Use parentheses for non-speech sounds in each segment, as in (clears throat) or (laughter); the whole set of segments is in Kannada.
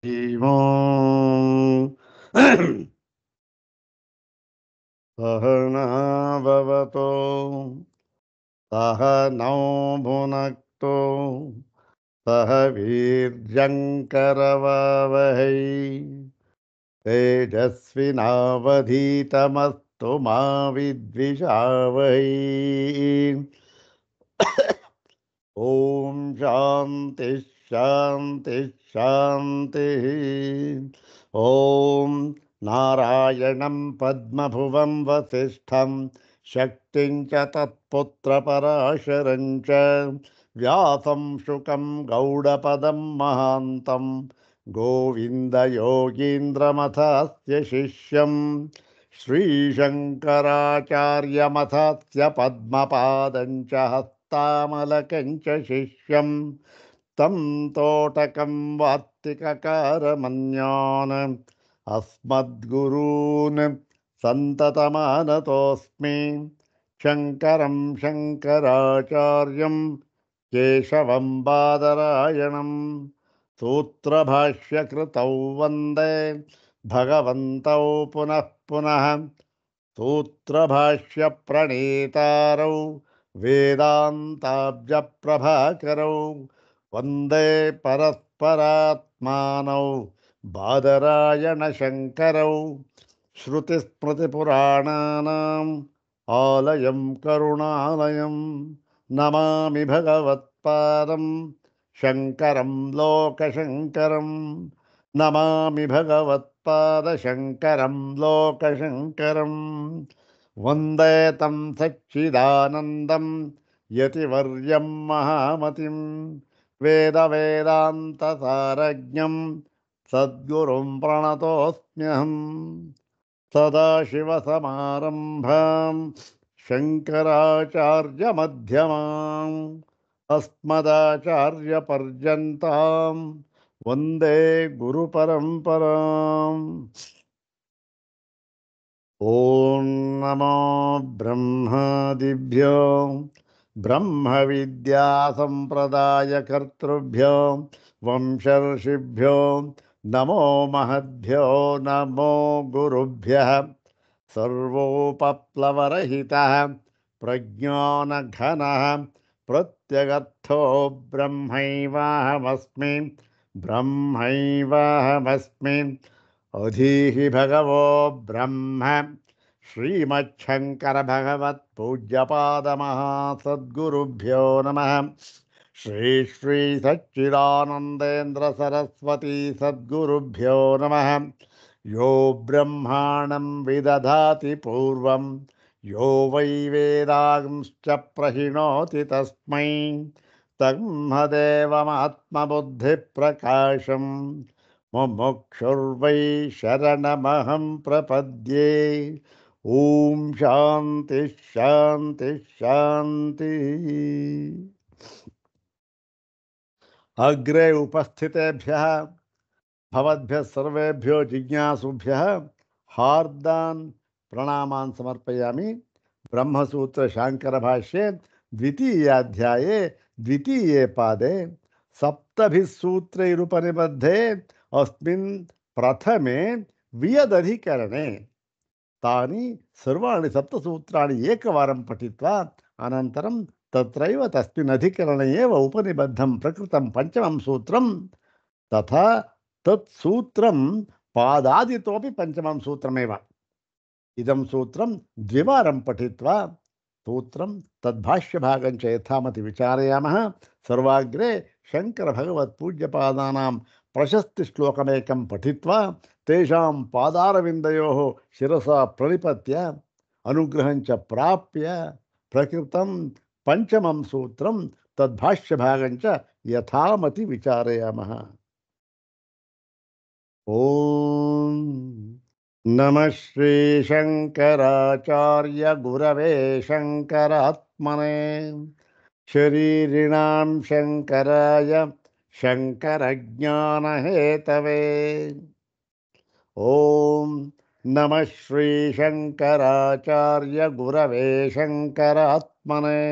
(clears throat) सहनावतो सह नौ भुनक्तो सह वीर्यङ्करवावहै तेजस्विनावधीतमस्तु मा ओ (clears throat) शांति శాంతి శాంతి ఓం నారాయణం పద్మభువం వసిష్ఠం శక్తిం చ తత్పుత్రపరాశరం చ వ్యాసం శుకం గౌడపదం మహాంతం గోవిन्दयोगीन्द्रमथास्य शिष्यं श्रीशङ्कराचार्यमथास्य पद्मपादं च हस्तामलकं च शिष्यम् तं तोटकं वात्तिककारमन्यान् अस्मद्गुरून् सन्ततमानतोऽस्मि शङ्करं शङ्कराचार्यं केशवं बादरायणं सूत्रभाष्यकृतौ वन्दे भगवन्तौ पुनः पुनः सूत्रभाष्यप्रणेतारौ वेदान्ताब्जप्रभाकरौ వందే పరస్పరాత్మానౌ బాదరాయణ శంకరౌ శృతిస్మృతిపురాణానాం ఆలయం కరుణాలయం నమామి భగవత్పాదం శంకరం లోకశంకరం నమామి భగవత్పాదశంకరం లోకశంకరం వందే తం సచ్చిదానందం యతివర్యం మహామతిం वेदवेदान्तसारज्ञं सद्गुरुं प्रणतोऽस्म्यहं सदाशिवसमारम्भां शङ्कराचार्यमध्यमाम् अस्मदाचार्यपर्यन्तां वन्दे गुरुपरम्पराम् ॐ नमो ब्रह्मादिभ्यो ब्रह्म ब्रह्मविद्यासम्प्रदायकर्तृभ्यो वंशर्षिभ्यो नमो महद्यो नमो गुरुभ्यः प्रज्ञान घन प्रत्यगर्थो ब्रह्मैवाहमस्मि ब्रह्मैवाहमस्मि अधीहि भगवो ब्रह्म श्रीमच्छङ्करभगवत्पूज्यपादमहासद्गुरुभ्यो नमः श्री श्री सच्चिदानन्देन्द्रसरस्वती सद्गुरुभ्यो नमः यो ब्रह्माणं विदधाति पूर्वं यो वै वेदांश्च प्रहिणोति तस्मै तह्मदेवमात्मबुद्धिप्रकाशम् मुमुक्षुर्वै शरणमहं प्रपद्ये ओम शांति शांति शांति अग्रे उपस्थितेभ्य भवद्भ्य सर्वेभ्यो जिज्ञासुभ्य हार्दान प्रणामान समर्पयामी ब्रह्मसूत्र शांकर भाष्ये द्वितीयाध्याये द्वितीय पादे सप्तभिसूत्रैरुपनिबद्धे अस्मिन् प्रथमे वियदधिकरणे తాని సర్వాణి సప్త సూత్రాన్ని ఏకవారం పఠిత్వా అనంతరం తత్రైవ తస్మినధికరణ ఏవ ఉపనిబద్ధం ప్రకృతం పంచమం సూత్రం తథా తత్సూత్రం పాదాదితోపి పంచమం సూత్రమేవ ఇదం సూత్రం ద్వివారం పఠిత్వా సూత్రం తద్భాష్యభాగం చ యథామతి విచారయామ సర్వాగ్రే శంకర శంకరభగవత్పూజ్యపాదానాం ప్రశస్తి శ్లోకమేకం పఠిత్వా तेषां पादारविन्दयोः शिरसा प्रणिपत्य अनुग्रहं च प्राप्य प्रकृतं पञ्चमं सूत्रं तद्भाष्यभागं च यथामति विचारयामः ॐ नमः श्रीशङ्कराचार्यगुरवे शङ्करात्मने शरीरिणां शङ्कराय शङ्करज्ञानहेतवे ओम नम श्री ॐ नमः श्रीशङ्कराचार्यगुरवे शङ्करात्मने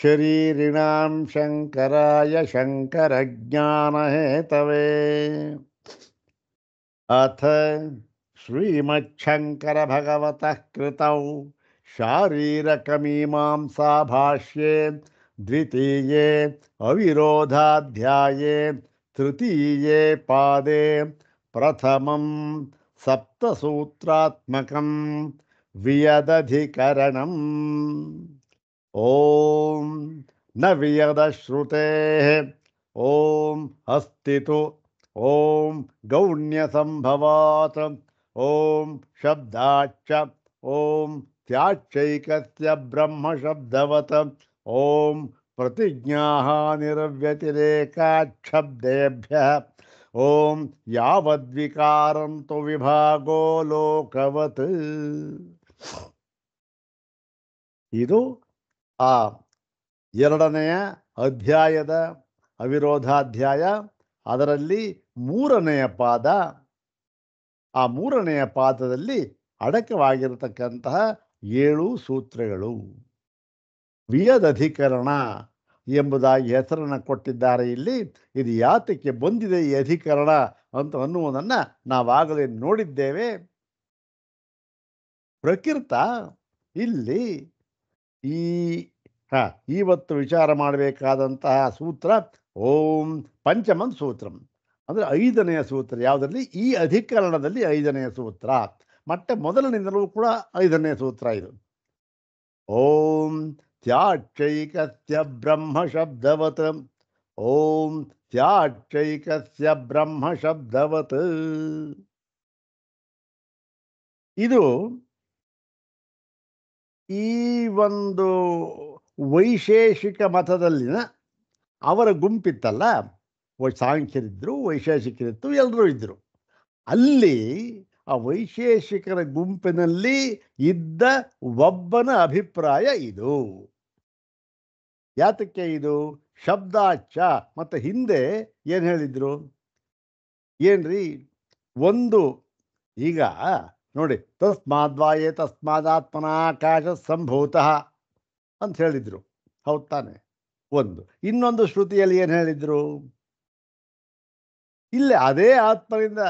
शरीरिणां शङ्कराय शङ्करज्ञानहेतवे अथ श्रीमच्छंकर भगवत कृत शारीरकमीमांसा भाष्ये द्वितीये अविरोधाध्याये तृतीये पादे प्रथमं सप्तसूत्रात्मकं वियदधिकरणम् ॐ न वियदश्रुतेः ॐ अस्तितु ॐ गौण्यसम्भवात् ॐ शब्दाच्च ॐ त्याच्चैकस्य ब्रह्मशब्दवत् ॐ प्रतिज्ञाः निर्व्यतिरेकाच्छब्देभ्यः ಓಂ ಯಾವದ್ವಿಕಾರಂತು ವಿಭಾಗೋ ಲೋಕವತ್ ಇದು ಆ ಎರಡನೆಯ ಅಧ್ಯಾಯದ ಅವಿರೋಧಾಧ್ಯಾಯ ಅದರಲ್ಲಿ ಮೂರನೆಯ ಪಾದ ಆ ಮೂರನೆಯ ಪಾದದಲ್ಲಿ ಅಡಕವಾಗಿರತಕ್ಕಂತಹ ಏಳು ಸೂತ್ರಗಳು ವಿಯದಧಿಕರಣ ಎಂಬುದಾಗಿ ಹೆಸರನ್ನು ಕೊಟ್ಟಿದ್ದಾರೆ ಇಲ್ಲಿ ಇದು ಯಾತಕ್ಕೆ ಬಂದಿದೆ ಈ ಅಧಿಕರಣ ಅಂತ ಅನ್ನುವುದನ್ನು ನಾವಾಗಲೇ ನೋಡಿದ್ದೇವೆ ಪ್ರಕೃತ ಇಲ್ಲಿ ಈ ಹಾ ಇವತ್ತು ವಿಚಾರ ಮಾಡಬೇಕಾದಂತಹ ಸೂತ್ರ ಓಂ ಪಂಚಮನ್ ಸೂತ್ರಂ ಅಂದರೆ ಐದನೆಯ ಸೂತ್ರ ಯಾವುದರಲ್ಲಿ ಈ ಅಧಿಕರಣದಲ್ಲಿ ಐದನೆಯ ಸೂತ್ರ ಮತ್ತೆ ಮೊದಲನಿಂದಲೂ ಕೂಡ ಐದನೇ ಸೂತ್ರ ಇದು ಓಂ त्याक्षैकस्य ಬ್ರಹ್ಮಶಬ್ದವತ್ ಓಂ त्याक्षैकस्य ಬ್ರಹ್ಮಶಬ್ದವತ್ ಇದು ಈ ಒಂದು ವೈಶೇಷಿಕ ಮತದಲ್ಲಿನ ಅವರ ಗುಂಪಿತ್ತಲ್ಲ ಸಾಂಖ್ಯರಿದ್ದರು ವೈಶೇಷಿಕರಿತ್ತು ಎಲ್ಲರೂ ಇದ್ದರು ಅಲ್ಲಿ ಆ ವೈಶೇಷಿಕರ ಗುಂಪಿನಲ್ಲಿ ಇದ್ದ ಒಬ್ಬನ ಅಭಿಪ್ರಾಯ ಇದು ಯಾತಕ್ಕೆ ಇದು ಶಬ್ದ ಚ ಮತ್ತು ಹಿಂದೆ ಏನು ಹೇಳಿದ್ರು ಏನ್ರಿ ಒಂದು ಈಗ ನೋಡಿ ತಸ್ಮಾದ್ವಾಯೇ ಆಕಾಶ ಸಂಭೂತ ಅಂತ ಹೇಳಿದ್ರು ಹೌದು ತಾನೆ ಒಂದು ಇನ್ನೊಂದು ಶ್ರುತಿಯಲ್ಲಿ ಏನು ಹೇಳಿದ್ರು ಇಲ್ಲೇ ಅದೇ ಆತ್ಮನಿಂದ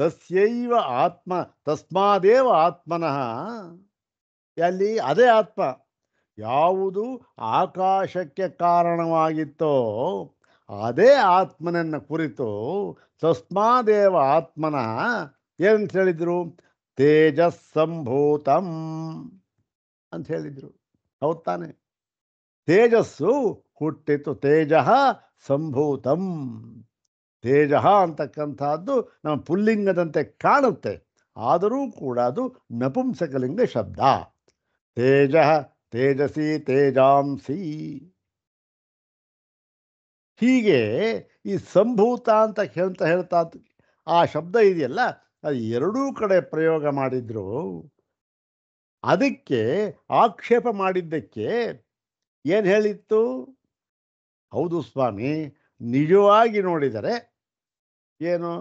ತಸ್ಯೈವ ಆತ್ಮ ತಸ್ಮಾದೇವ ಆತ್ಮನಃ ಅಲ್ಲಿ ಅದೇ ಆತ್ಮ ಯಾವುದು ಆಕಾಶಕ್ಕೆ ಕಾರಣವಾಗಿತ್ತೋ ಅದೇ ಆತ್ಮನನ್ನ ಕುರಿತು ತಸ್ಮಾದೇವ ಆತ್ಮನ ಏನಂತ ಹೇಳಿದ್ರು ತೇಜಸ್ಸಂಭೂತಂ ಅಂತ ಹೇಳಿದ್ರು ಹೌದ್ ತಾನೆ ತೇಜಸ್ಸು ಹುಟ್ಟಿತು ತೇಜ ಸಂಭೂತಂ ತೇಜ ಅಂತಕ್ಕಂಥದ್ದು ನಮ್ಮ ಪುಲ್ಲಿಂಗದಂತೆ ಕಾಣುತ್ತೆ ಆದರೂ ಕೂಡ ಅದು ನಪುಂಸಕಲಿಂಗ ಶಬ್ದ ತೇಜ ತೇಜಸಿ ತೇಜಾಂಸಿ ಹೀಗೆ ಈ ಸಂಭೂತ ಅಂತ ಹೇಳ್ತಾ ಹೇಳ್ತಾ ಆ ಶಬ್ದ ಇದೆಯಲ್ಲ ಅದು ಎರಡೂ ಕಡೆ ಪ್ರಯೋಗ ಮಾಡಿದ್ರು ಅದಕ್ಕೆ ಆಕ್ಷೇಪ ಮಾಡಿದ್ದಕ್ಕೆ ಏನು ಹೇಳಿತ್ತು ಹೌದು ಸ್ವಾಮಿ ನಿಜವಾಗಿ ನೋಡಿದರೆ ಏನು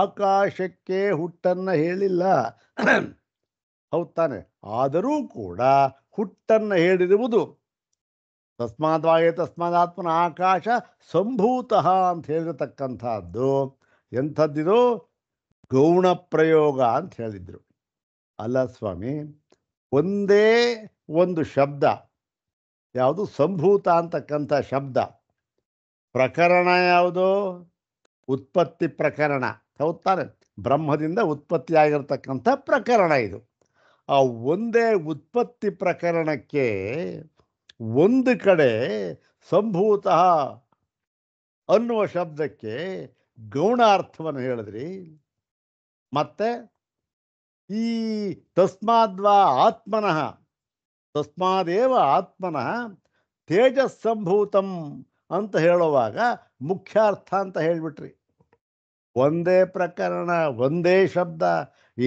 ಆಕಾಶಕ್ಕೆ ಹುಟ್ಟನ್ನು ಹೇಳಿಲ್ಲ ಹೌದು ತಾನೆ ಆದರೂ ಕೂಡ ಹುಟ್ಟನ್ನು ಹೇಳಿರುವುದು ತಸ್ಮಾದ್ವಾಯೇ ತಸ್ಮಾದಾತ್ಮನ ಆಕಾಶ ಸಂಭೂತ ಅಂತ ಹೇಳಿರತಕ್ಕಂಥದ್ದು ಎಂಥದ್ದಿದು ಗೌಣ ಪ್ರಯೋಗ ಅಂತ ಹೇಳಿದ್ರು ಅಲ್ಲ ಸ್ವಾಮಿ ಒಂದೇ ಒಂದು ಶಬ್ದ ಯಾವುದು ಸಂಭೂತ ಅಂತಕ್ಕಂಥ ಶಬ್ದ ಪ್ರಕರಣ ಯಾವುದು ಉತ್ಪತ್ತಿ ಪ್ರಕರಣ ಹೌದ್ತಾನೆ ಬ್ರಹ್ಮದಿಂದ ಉತ್ಪತ್ತಿಯಾಗಿರ್ತಕ್ಕಂಥ ಪ್ರಕರಣ ಇದು ಆ ಒಂದೇ ಉತ್ಪತ್ತಿ ಪ್ರಕರಣಕ್ಕೆ ಒಂದು ಕಡೆ ಸಂಭೂತ ಅನ್ನುವ ಶಬ್ದಕ್ಕೆ ಗೌಣಾರ್ಥವನ್ನು ಹೇಳಿದ್ರಿ ಮತ್ತೆ ಈ ತಸ್ಮಾದ್ವಾ ಆತ್ಮನಃ ತಸ್ಮಾದೇವ ಆತ್ಮನಃ ತೇಜಸ್ಸಂಭೂತಂ ಅಂತ ಹೇಳುವಾಗ ಮುಖ್ಯಾರ್ಥ ಅಂತ ಹೇಳಿಬಿಟ್ರಿ ಒಂದೇ ಪ್ರಕರಣ ಒಂದೇ ಶಬ್ದ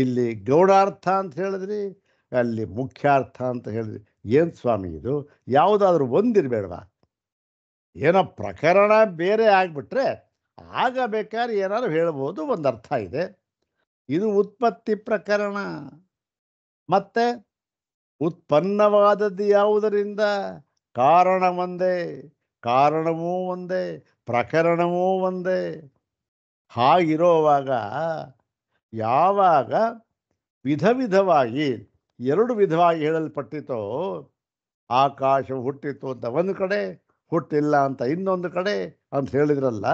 ಇಲ್ಲಿ ಗೌಡಾರ್ಥ ಅಂತ ಹೇಳಿದ್ರಿ ಅಲ್ಲಿ ಮುಖ್ಯಾರ್ಥ ಅಂತ ಹೇಳಿದ್ರಿ ಏನು ಸ್ವಾಮಿ ಇದು ಯಾವುದಾದ್ರೂ ಒಂದಿರಬೇಡವಾ ಏನೋ ಪ್ರಕರಣ ಬೇರೆ ಆಗ್ಬಿಟ್ರೆ ಆಗ ಬೇಕಾದ್ರೆ ಏನಾದ್ರು ಹೇಳ್ಬೋದು ಒಂದು ಅರ್ಥ ಇದೆ ಇದು ಉತ್ಪತ್ತಿ ಪ್ರಕರಣ ಮತ್ತೆ ಉತ್ಪನ್ನವಾದದ್ದು ಯಾವುದರಿಂದ ಕಾರಣ ಒಂದೇ ಕಾರಣವೂ ಒಂದೇ ಪ್ರಕರಣವೂ ಒಂದೇ ಹಾಗಿರೋವಾಗ ಯಾವಾಗ ವಿಧ ವಿಧವಾಗಿ ಎರಡು ವಿಧವಾಗಿ ಹೇಳಲ್ಪಟ್ಟಿತೋ ಆಕಾಶ ಹುಟ್ಟಿತು ಅಂತ ಒಂದು ಕಡೆ ಹುಟ್ಟಿಲ್ಲ ಅಂತ ಇನ್ನೊಂದು ಕಡೆ ಅಂತ ಹೇಳಿದ್ರಲ್ಲ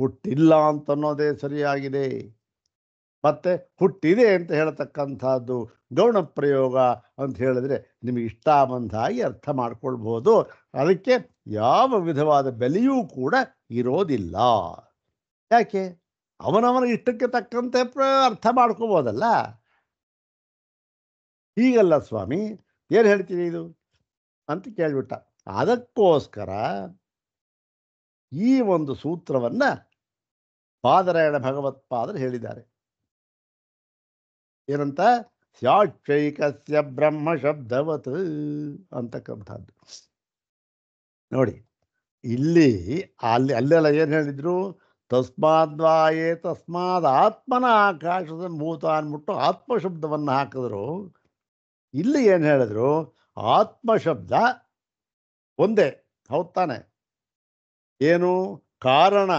ಹುಟ್ಟಿಲ್ಲ ಅಂತನ್ನೋದೇ ಸರಿಯಾಗಿದೆ ಮತ್ತೆ ಹುಟ್ಟಿದೆ ಅಂತ ಹೇಳತಕ್ಕಂಥದ್ದು ಗೌಣ ಪ್ರಯೋಗ ಅಂತ ಹೇಳಿದ್ರೆ ನಿಮಗೆ ಇಷ್ಟ ಬಂದ ಹಾಗೆ ಅರ್ಥ ಮಾಡ್ಕೊಳ್ಬೋದು ಅದಕ್ಕೆ ಯಾವ ವಿಧವಾದ ಬೆಲೆಯೂ ಕೂಡ ಇರೋದಿಲ್ಲ ಯಾಕೆ ಅವನವನ ಇಷ್ಟಕ್ಕೆ ತಕ್ಕಂತೆ ಪ್ರ ಅರ್ಥ ಮಾಡ್ಕೋಬೋದಲ್ಲ ಹೀಗಲ್ಲ ಸ್ವಾಮಿ ಏನು ಹೇಳ್ತೀನಿ ಇದು ಅಂತ ಕೇಳಿಬಿಟ್ಟ ಅದಕ್ಕೋಸ್ಕರ ಈ ಒಂದು ಸೂತ್ರವನ್ನ ಪಾದರಾಯಣ ಭಗವತ್ಪಾದರು ಹೇಳಿದ್ದಾರೆ ಏನಂತ ಸಾಕ್ಷೈಕಸ್ಯ ಬ್ರಹ್ಮ ಶಬ್ದವತ್ ಅಂತಕ್ಕಂಥದ್ದು ನೋಡಿ ಇಲ್ಲಿ ಅಲ್ಲಿ ಅಲ್ಲೆಲ್ಲ ಏನು ಹೇಳಿದ್ರು ತಸ್ಮಾದ್ವಾಯೇ ತಸ್ಮಾದ ಆತ್ಮನ ಆಕಾಶದ ಭೂತ ಅಂದ್ಬಿಟ್ಟು ಆತ್ಮಶಬ್ದವನ್ನು ಹಾಕಿದ್ರು ಇಲ್ಲಿ ಏನು ಹೇಳಿದ್ರು ಆತ್ಮಶಬ್ದ ಒಂದೇ ಹೌದು ತಾನೆ ಏನು ಕಾರಣ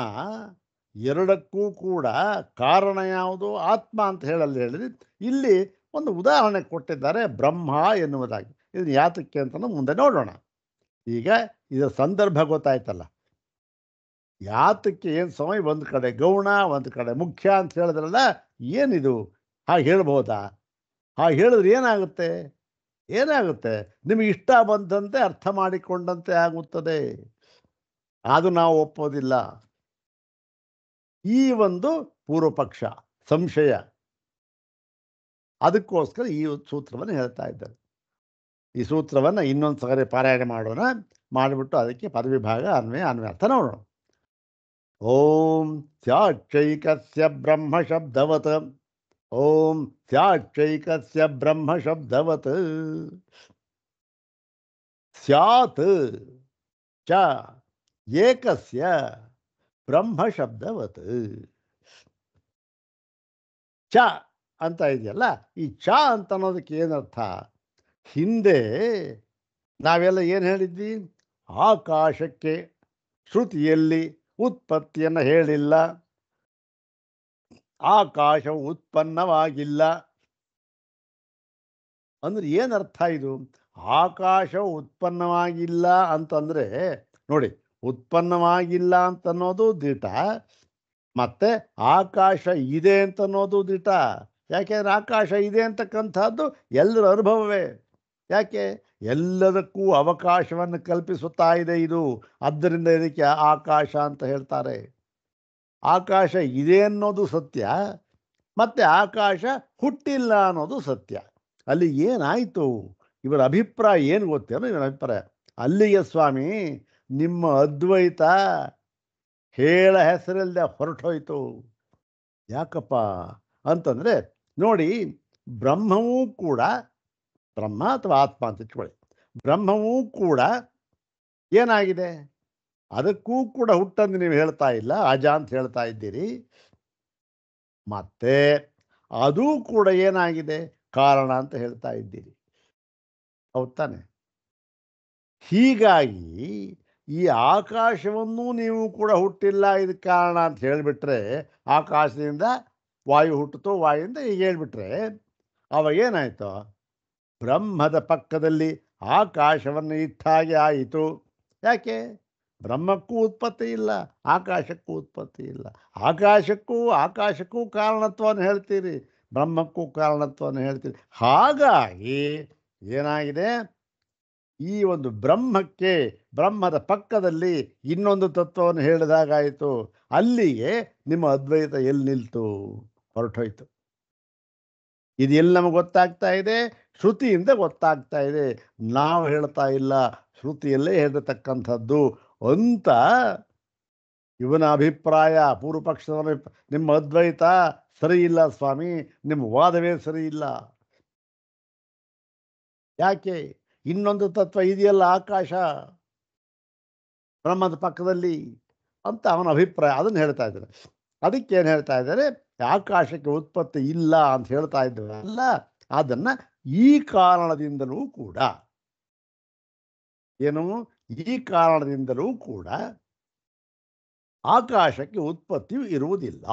ಎರಡಕ್ಕೂ ಕೂಡ ಕಾರಣ ಯಾವುದು ಆತ್ಮ ಅಂತ ಹೇಳಲ್ಲಿ ಹೇಳಿದ್ರೆ ಇಲ್ಲಿ ಒಂದು ಉದಾಹರಣೆ ಕೊಟ್ಟಿದ್ದಾರೆ ಬ್ರಹ್ಮ ಎನ್ನುವುದಾಗಿ ಇದನ್ನು ಯಾತಕ್ಕೆ ಅಂತ ಮುಂದೆ ನೋಡೋಣ ಈಗ ಇದರ ಸಂದರ್ಭ ಗೊತ್ತಾಯ್ತಲ್ಲ ಯಾತಕ್ಕೆ ಏನು ಸಮಯ ಒಂದು ಕಡೆ ಗೌಣ ಒಂದು ಕಡೆ ಮುಖ್ಯ ಅಂತ ಹೇಳಿದ್ರಲ್ಲ ಏನಿದು ಹಾಗೆ ಹೇಳ್ಬೋದಾ ಹಾಗೆ ಹೇಳಿದ್ರೆ ಏನಾಗುತ್ತೆ ಏನಾಗುತ್ತೆ ನಿಮಗೆ ಇಷ್ಟ ಬಂದಂತೆ ಅರ್ಥ ಮಾಡಿಕೊಂಡಂತೆ ಆಗುತ್ತದೆ ಅದು ನಾವು ಒಪ್ಪೋದಿಲ್ಲ ಈ ಒಂದು ಪೂರ್ವಪಕ್ಷ ಸಂಶಯ ಅದಕ್ಕೋಸ್ಕರ ಈ ಸೂತ್ರವನ್ನು ಹೇಳ್ತಾ ಇದ್ದಾರೆ ಈ ಸೂತ್ರವನ್ನು ಇನ್ನೊಂದು ಸಾರಿ ಪಾರಾಯಣ ಮಾಡೋಣ ಮಾಡಿಬಿಟ್ಟು ಅದಕ್ಕೆ ಪದವಿಭಾಗ ಅನ್ವಯ ಅನ್ವಯ ಅರ್ಥ ನೋಡೋಣ ॐ स्याक्षैकस्य ब्रह्मशब्दवत् ॐ स्याक्षैकस्य ब्रह्मशब्दवत् ಸ್ಯಾತ್ ಚ ಏಕಸ್ಯ ಬ್ರಹ್ಮಶಬ್ದವತ್ ಚ ಅಂತ ಇದೆಯಲ್ಲ ಈ ಚ ಅಂತ ಅನ್ನೋದಕ್ಕೆ ಏನರ್ಥ ಹಿಂದೆ ನಾವೆಲ್ಲ ಏನು ಹೇಳಿದ್ವಿ ಆಕಾಶಕ್ಕೆ ಶ್ರುತಿಯಲ್ಲಿ ಉತ್ಪತ್ತಿಯನ್ನು ಹೇಳಿಲ್ಲ ಆಕಾಶ ಉತ್ಪನ್ನವಾಗಿಲ್ಲ ಅಂದ್ರೆ ಏನರ್ಥ ಇದು ಆಕಾಶ ಉತ್ಪನ್ನವಾಗಿಲ್ಲ ಅಂತಂದ್ರೆ ನೋಡಿ ಉತ್ಪನ್ನವಾಗಿಲ್ಲ ಅಂತನ್ನೋದು ದಿಟ ಮತ್ತೆ ಆಕಾಶ ಇದೆ ಅಂತನ್ನೋದು ದಿಟ ಯಾಕೆಂದ್ರೆ ಆಕಾಶ ಇದೆ ಅಂತಕ್ಕಂಥದ್ದು ಎಲ್ಲರ ಅನುಭವವೇ ಯಾಕೆ ಎಲ್ಲದಕ್ಕೂ ಅವಕಾಶವನ್ನು ಕಲ್ಪಿಸುತ್ತಾ ಇದೆ ಇದು ಆದ್ದರಿಂದ ಇದಕ್ಕೆ ಆಕಾಶ ಅಂತ ಹೇಳ್ತಾರೆ ಆಕಾಶ ಇದೆ ಅನ್ನೋದು ಸತ್ಯ ಮತ್ತೆ ಆಕಾಶ ಹುಟ್ಟಿಲ್ಲ ಅನ್ನೋದು ಸತ್ಯ ಅಲ್ಲಿ ಏನಾಯಿತು ಇವರ ಅಭಿಪ್ರಾಯ ಏನು ಗೊತ್ತೇನೋ ಇವರ ಅಭಿಪ್ರಾಯ ಅಲ್ಲಿಗೆ ಸ್ವಾಮಿ ನಿಮ್ಮ ಅದ್ವೈತ ಹೇಳ ಹೆಸರಲ್ಲದೆ ಹೊರಟೋಯ್ತು ಯಾಕಪ್ಪ ಅಂತಂದರೆ ನೋಡಿ ಬ್ರಹ್ಮವೂ ಕೂಡ ಬ್ರಹ್ಮ ಅಥವಾ ಆತ್ಮ ಅಂತ ಇಟ್ಕೊಳ್ಳಿ ಬ್ರಹ್ಮವೂ ಕೂಡ ಏನಾಗಿದೆ ಅದಕ್ಕೂ ಕೂಡ ಹುಟ್ಟಂದು ನೀವು ಹೇಳ್ತಾ ಇಲ್ಲ ಅಜ ಅಂತ ಹೇಳ್ತಾ ಇದ್ದೀರಿ ಮತ್ತೆ ಅದೂ ಕೂಡ ಏನಾಗಿದೆ ಕಾರಣ ಅಂತ ಹೇಳ್ತಾ ಇದ್ದೀರಿ ಹೌದಾನೆ ಹೀಗಾಗಿ ಈ ಆಕಾಶವನ್ನೂ ನೀವು ಕೂಡ ಹುಟ್ಟಿಲ್ಲ ಇದಕ್ಕೆ ಕಾರಣ ಅಂತ ಹೇಳಿಬಿಟ್ರೆ ಆಕಾಶದಿಂದ ವಾಯು ಹುಟ್ಟಿತು ವಾಯುವಿಂದ ಈಗ ಹೇಳ್ಬಿಟ್ರೆ ಅವಾಗ ಏನಾಯ್ತೋ ಬ್ರಹ್ಮದ ಪಕ್ಕದಲ್ಲಿ ಆಕಾಶವನ್ನು ಇಟ್ಟಾಗೆ ಹಾಗೆ ಆಯಿತು ಯಾಕೆ ಬ್ರಹ್ಮಕ್ಕೂ ಉತ್ಪತ್ತಿ ಇಲ್ಲ ಆಕಾಶಕ್ಕೂ ಉತ್ಪತ್ತಿ ಇಲ್ಲ ಆಕಾಶಕ್ಕೂ ಆಕಾಶಕ್ಕೂ ಕಾರಣತ್ವವನ್ನು ಹೇಳ್ತೀರಿ ಬ್ರಹ್ಮಕ್ಕೂ ಕಾರಣತ್ವವನ್ನು ಹೇಳ್ತೀರಿ ಹಾಗಾಗಿ ಏನಾಗಿದೆ ಈ ಒಂದು ಬ್ರಹ್ಮಕ್ಕೆ ಬ್ರಹ್ಮದ ಪಕ್ಕದಲ್ಲಿ ಇನ್ನೊಂದು ತತ್ವವನ್ನು ಹೇಳಿದಾಗಾಯಿತು ಅಲ್ಲಿಗೆ ನಿಮ್ಮ ಅದ್ವೈತ ಎಲ್ಲಿ ನಿಲ್ತು ಹೊರಟೋಯ್ತು ಇದೆಲ್ಲ ನಮಗೆ ಗೊತ್ತಾಗ್ತಾ ಇದೆ ಶ್ರುತಿಯಿಂದ ಗೊತ್ತಾಗ್ತಾ ಇದೆ ನಾವು ಹೇಳ್ತಾ ಇಲ್ಲ ಶ್ರುತಿಯಲ್ಲೇ ಹೇಳಿರತಕ್ಕಂಥದ್ದು ಅಂತ ಇವನ ಅಭಿಪ್ರಾಯ ಪೂರ್ವ ಪಕ್ಷದ ನಿಮ್ಮ ಅದ್ವೈತ ಸರಿ ಇಲ್ಲ ಸ್ವಾಮಿ ನಿಮ್ಮ ವಾದವೇ ಸರಿ ಇಲ್ಲ ಯಾಕೆ ಇನ್ನೊಂದು ತತ್ವ ಇದೆಯಲ್ಲ ಆಕಾಶ ಬ್ರಹ್ಮದ ಪಕ್ಕದಲ್ಲಿ ಅಂತ ಅವನ ಅಭಿಪ್ರಾಯ ಅದನ್ನು ಹೇಳ್ತಾ ಇದ್ದಾರೆ ಅದಕ್ಕೆ ಏನು ಹೇಳ್ತಾ ಇದ್ದಾರೆ ಆಕಾಶಕ್ಕೆ ಉತ್ಪತ್ತಿ ಇಲ್ಲ ಅಂತ ಹೇಳ್ತಾ ಇದ್ವಲ್ಲ ಅದನ್ನ ಈ ಕಾರಣದಿಂದಲೂ ಕೂಡ ಏನು ಈ ಕಾರಣದಿಂದಲೂ ಕೂಡ ಆಕಾಶಕ್ಕೆ ಉತ್ಪತ್ತಿ ಇರುವುದಿಲ್ಲ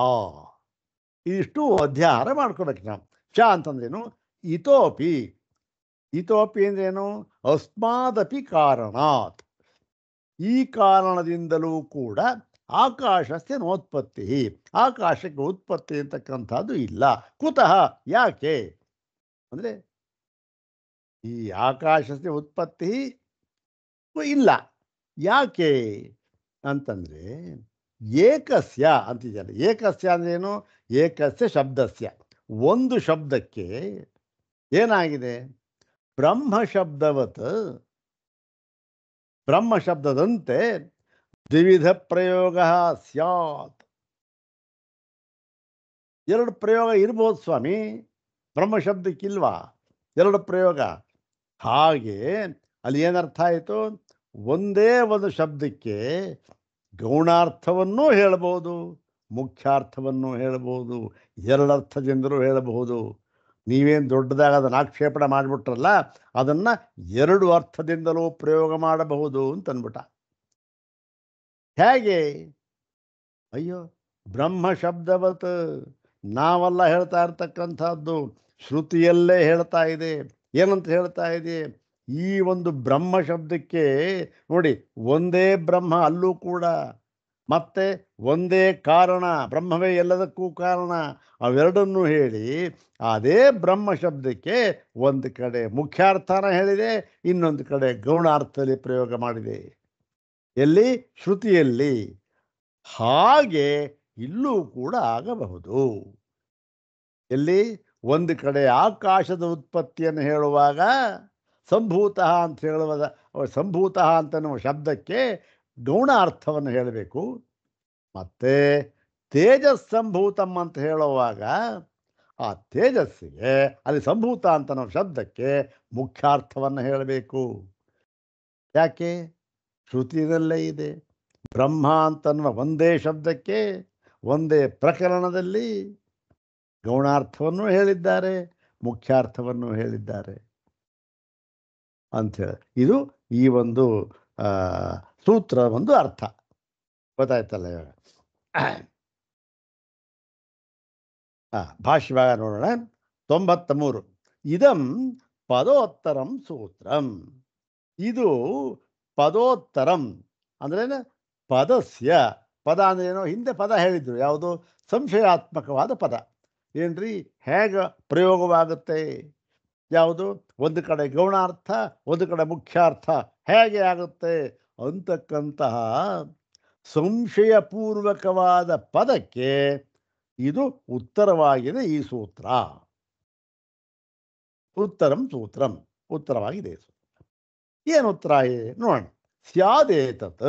ಇಷ್ಟು ಅಧ್ಯಯನ ಮಾಡ್ಕೋಬೇಕು ನಾವು ಚ ಅಂತಂದ್ರೇನು ಇತೋಪಿ ಇತೋಪಿ ಅಂದ್ರೇನು ಅಸ್ಮಾದಪಿ ಕಾರಣಾತ್ ಈ ಕಾರಣದಿಂದಲೂ ಕೂಡ ಆಕಾಶ ನೋತ್ಪತ್ತಿ ಆಕಾಶಕ್ಕೆ ಉತ್ಪತ್ತಿ ಅಂತಕ್ಕಂಥದ್ದು ಇಲ್ಲ ಕುತಃ ಯಾಕೆ ಅಂದರೆ ಈ ಆಕಾಶಸ್ಯ ಉತ್ಪತ್ತಿ ಇಲ್ಲ ಯಾಕೆ ಅಂತಂದ್ರೆ ಏಕಸ್ಯ ಅಂತಿದೆಯಲ್ಲ ಏಕಸ್ಯ ಅಂದ್ರೇನು ಏಕಸ್ಯ ಶಬ್ದಸ್ಯ ಒಂದು ಶಬ್ದಕ್ಕೆ ಏನಾಗಿದೆ ಬ್ರಹ್ಮ ಶಬ್ದವತ್ ಬ್ರಹ್ಮ ಶಬ್ದದಂತೆ ದ್ವಿಧ ಪ್ರಯೋಗ ಸ್ಯಾತ್ ಎರಡು ಪ್ರಯೋಗ ಇರ್ಬೋದು ಸ್ವಾಮಿ ಬ್ರಹ್ಮಶಬ್ದಕ್ಕಿಲ್ವಾ ಎರಡು ಪ್ರಯೋಗ ಹಾಗೆ ಅಲ್ಲಿ ಏನರ್ಥ ಆಯಿತು ಒಂದೇ ಒಂದು ಶಬ್ದಕ್ಕೆ ಗೌಣಾರ್ಥವನ್ನೂ ಹೇಳ್ಬೋದು ಮುಖ್ಯಾರ್ಥವನ್ನು ಹೇಳ್ಬೋದು ಎರಡರ್ಥದಿಂದಲೂ ಹೇಳಬಹುದು ನೀವೇನು ದೊಡ್ಡದಾಗ ಅದನ್ನು ಆಕ್ಷೇಪಣೆ ಮಾಡಿಬಿಟ್ರಲ್ಲ ಅದನ್ನು ಎರಡು ಅರ್ಥದಿಂದಲೂ ಪ್ರಯೋಗ ಮಾಡಬಹುದು ಅಂತ ಅಂತನ್ಬಿಟ್ಟ ಹೇಗೆ ಅಯ್ಯೋ ಬ್ರಹ್ಮ ಶಬ್ದವತ್ ನಾವೆಲ್ಲ ಹೇಳ್ತಾ ಇರ್ತಕ್ಕಂಥದ್ದು ಶ್ರುತಿಯಲ್ಲೇ ಹೇಳ್ತಾ ಇದೆ ಏನಂತ ಹೇಳ್ತಾ ಇದೆ ಈ ಒಂದು ಬ್ರಹ್ಮ ಶಬ್ದಕ್ಕೆ ನೋಡಿ ಒಂದೇ ಬ್ರಹ್ಮ ಅಲ್ಲೂ ಕೂಡ ಮತ್ತೆ ಒಂದೇ ಕಾರಣ ಬ್ರಹ್ಮವೇ ಎಲ್ಲದಕ್ಕೂ ಕಾರಣ ಅವೆರಡನ್ನು ಹೇಳಿ ಅದೇ ಬ್ರಹ್ಮ ಶಬ್ದಕ್ಕೆ ಒಂದು ಕಡೆ ಮುಖ್ಯಾರ್ಥನ ಹೇಳಿದೆ ಇನ್ನೊಂದು ಕಡೆ ಗೌಣಾರ್ಥದಲ್ಲಿ ಪ್ರಯೋಗ ಮಾಡಿದೆ ಎಲ್ಲಿ ಶ್ರುತಿಯಲ್ಲಿ ಹಾಗೆ ಇಲ್ಲೂ ಕೂಡ ಆಗಬಹುದು ಎಲ್ಲಿ ಒಂದು ಕಡೆ ಆಕಾಶದ ಉತ್ಪತ್ತಿಯನ್ನು ಹೇಳುವಾಗ ಸಂಭೂತ ಅಂತ ಹೇಳುವ ಸಂಭೂತ ಅಂತ ಶಬ್ದಕ್ಕೆ ಗೌಣ ಅರ್ಥವನ್ನು ಹೇಳಬೇಕು ಮತ್ತೆ ತೇಜಸ್ ಸಂಭೂತಂ ಅಂತ ಹೇಳುವಾಗ ಆ ತೇಜಸ್ಸಿಗೆ ಅಲ್ಲಿ ಸಂಭೂತ ಅಂತ ಶಬ್ದಕ್ಕೆ ಶಬ್ದಕ್ಕೆ ಅರ್ಥವನ್ನು ಹೇಳಬೇಕು ಯಾಕೆ ಶ್ರುತಿಯಲ್ಲೇ ಇದೆ ಬ್ರಹ್ಮ ಅಂತನ್ನುವ ಒಂದೇ ಶಬ್ದಕ್ಕೆ ಒಂದೇ ಪ್ರಕರಣದಲ್ಲಿ ಗೌಣಾರ್ಥವನ್ನು ಹೇಳಿದ್ದಾರೆ ಮುಖ್ಯಾರ್ಥವನ್ನು ಹೇಳಿದ್ದಾರೆ ಅಂಥೇಳಿ ಇದು ಈ ಒಂದು ಸೂತ್ರ ಒಂದು ಅರ್ಥ ಗೊತ್ತಾಯ್ತಲ್ಲ ಇವಾಗ ಭಾಷ್ಯವಾಗ ನೋಡೋಣ ತೊಂಬತ್ತ ಮೂರು ಇದಂ ಪದೋತ್ತರಂ ಸೂತ್ರಂ ಇದು ಪದೋತ್ತರಂ ಅಂದ್ರೇನು ಪದಸ್ಯ ಪದ ಅಂದ್ರೆ ಏನೋ ಹಿಂದೆ ಪದ ಹೇಳಿದ್ರು ಯಾವುದು ಸಂಶಯಾತ್ಮಕವಾದ ಪದ ಏನ್ರಿ ಹೇಗೆ ಪ್ರಯೋಗವಾಗುತ್ತೆ ಯಾವುದು ಒಂದು ಕಡೆ ಗೌಣಾರ್ಥ ಒಂದು ಕಡೆ ಮುಖ್ಯಾರ್ಥ ಹೇಗೆ ಆಗುತ್ತೆ ಅಂತಕ್ಕಂತಹ ಸಂಶಯಪೂರ್ವಕವಾದ ಪದಕ್ಕೆ ಇದು ಉತ್ತರವಾಗಿದೆ ಈ ಸೂತ್ರ ಉತ್ತರಂ ಸೂತ್ರಂ ಉತ್ತರವಾಗಿದೆ येनोत्राय नोण स्यादेतत्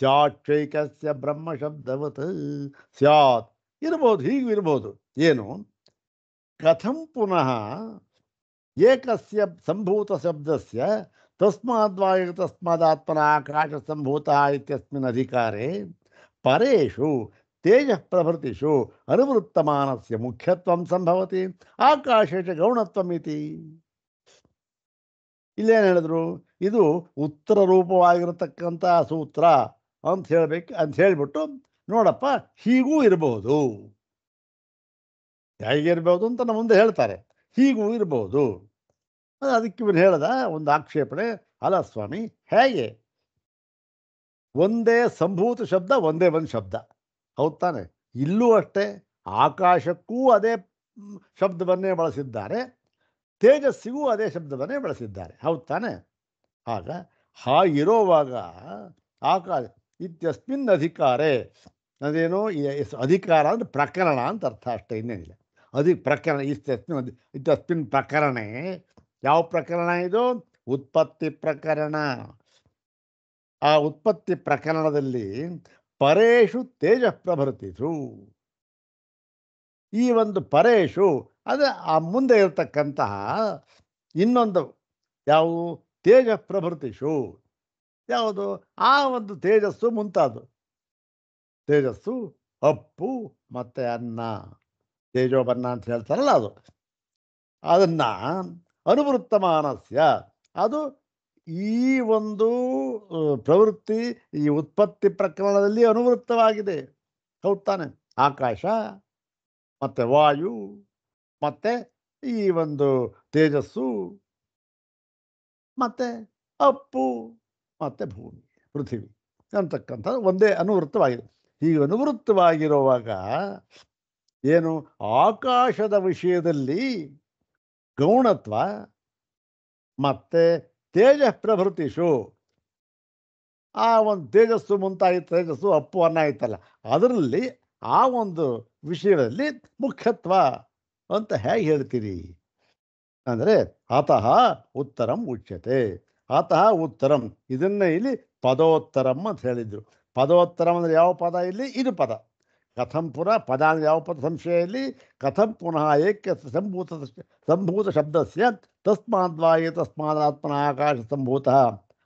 स्याक्षैकस्य ब्रह्मशब्दवत् स्यात् इरबोधु हीग इरबोधु येनो कथं पुनः एकस्य तेज प्रभृतिषु अनुवृत्तमानस्य मुख्यत्वं सम्भवति आकाशे च गौणत्वमिति ಇಲ್ಲೇನು ಹೇಳಿದ್ರು ಇದು ಉತ್ತರ ರೂಪವಾಗಿರತಕ್ಕಂಥ ಸೂತ್ರ ಅಂತ ಹೇಳಬೇಕು ಅಂತ ಹೇಳಿಬಿಟ್ಟು ನೋಡಪ್ಪ ಹೀಗೂ ಇರಬಹುದು ಹೇಗಿರ್ಬೋದು ಅಂತ ನಮ್ಮ ಮುಂದೆ ಹೇಳ್ತಾರೆ ಹೀಗೂ ಇರಬಹುದು ಅದಕ್ಕೆ ಇವನು ಹೇಳ್ದ ಒಂದು ಆಕ್ಷೇಪಣೆ ಅಲ್ಲ ಸ್ವಾಮಿ ಹೇಗೆ ಒಂದೇ ಸಂಭೂತ ಶಬ್ದ ಒಂದೇ ಒಂದು ಶಬ್ದ ಹೌದು ತಾನೆ ಇಲ್ಲೂ ಅಷ್ಟೇ ಆಕಾಶಕ್ಕೂ ಅದೇ ಶಬ್ದವನ್ನೇ ಬಳಸಿದ್ದಾರೆ ತೇಜಸ್ಸಿಗೂ ಅದೇ ಶಬ್ದವನ್ನೇ ಬಳಸಿದ್ದಾರೆ ಹೌದು ತಾನೆ ಆಗ ಹಾಗಿರೋವಾಗ ಆಕಾಶ ಇತ್ಯಸ್ಮಿನ್ ಅಧಿಕಾರೇ ಅದೇನು ಅಧಿಕಾರ ಅಂದ್ರೆ ಪ್ರಕರಣ ಅಂತ ಅರ್ಥ ಅಷ್ಟೇ ಇನ್ನೇನಿಲ್ಲ ಅದಿ ಪ್ರಕರಣ ಇತ್ಯಸ್ಮಿನ್ ಇತ್ಯಸ್ಮಿನ್ ಪ್ರಕರಣೇ ಯಾವ ಪ್ರಕರಣ ಇದು ಉತ್ಪತ್ತಿ ಪ್ರಕರಣ ಆ ಉತ್ಪತ್ತಿ ಪ್ರಕರಣದಲ್ಲಿ ಪರೇಶು ತೇಜ ಪ್ರಭೃತಿಸು ಈ ಒಂದು ಪರೇಶು ಅದೇ ಆ ಮುಂದೆ ಇರತಕ್ಕಂತಹ ಇನ್ನೊಂದು ಯಾವುದು ತೇಜ ಪ್ರಭೃತಿಷು ಯಾವುದು ಆ ಒಂದು ತೇಜಸ್ಸು ಮುಂತಾದ ತೇಜಸ್ಸು ಅಪ್ಪು ಮತ್ತು ಅನ್ನ ತೇಜೋಬನ್ನ ಅಂತ ಹೇಳ್ತಾರಲ್ಲ ಅದು ಅದನ್ನು ಅನುವೃತ್ತ ಮಾನಸ್ಯ ಅದು ಈ ಒಂದು ಪ್ರವೃತ್ತಿ ಈ ಉತ್ಪತ್ತಿ ಪ್ರಕರಣದಲ್ಲಿ ಅನುವೃತ್ತವಾಗಿದೆ ಹೌದಾನೆ ಆಕಾಶ ಮತ್ತೆ ವಾಯು ಮತ್ತೆ ಈ ಒಂದು ತೇಜಸ್ಸು ಮತ್ತೆ ಅಪ್ಪು ಮತ್ತೆ ಭೂಮಿ ಪೃಥಿವಿ ಅಂತಕ್ಕಂಥದ್ದು ಒಂದೇ ಅನುವೃತ್ತವಾಗಿದೆ ಈ ಅನುವೃತ್ತವಾಗಿರುವಾಗ ಏನು ಆಕಾಶದ ವಿಷಯದಲ್ಲಿ ಗೌಣತ್ವ ಮತ್ತೆ ತೇಜ ಪ್ರಭೃತಿಷು ಆ ಒಂದು ತೇಜಸ್ಸು ಮುಂತಾಗಿ ತೇಜಸ್ಸು ಅಪ್ಪು ಅನ್ನ ಅದರಲ್ಲಿ ಆ ಒಂದು ವಿಷಯದಲ್ಲಿ ಮುಖ್ಯತ್ವ ಅಂತ ಹೇಗೆ ಹೇಳ್ತೀರಿ ಅಂದರೆ ಅತಃ ಉತ್ತರಂ ಉಚ್ಯತೆ ಅತಃ ಉತ್ತರಂ ಇದನ್ನ ಇಲ್ಲಿ ಪದೋತ್ತರಂ ಅಂತ ಹೇಳಿದ್ರು ಪದೋತ್ತರಂ ಅಂದ್ರೆ ಯಾವ ಪದ ಇಲ್ಲಿ ಇದು ಪದ ಕಥಂ ಪುನಃ ಪದ ಅಂದರೆ ಯಾವ ಪದ ಸಂಶಯ ಇಲ್ಲಿ ಕಥಂ ಪುನಃ ಏಕ್ಯ ಸಂಭೂತ ಸಂಭೂತ ಶಬ್ದಸ್ಯ ತಸ್ಮಾದ ಆತ್ಮನ ಆಕಾಶ ಸಂಭೂತ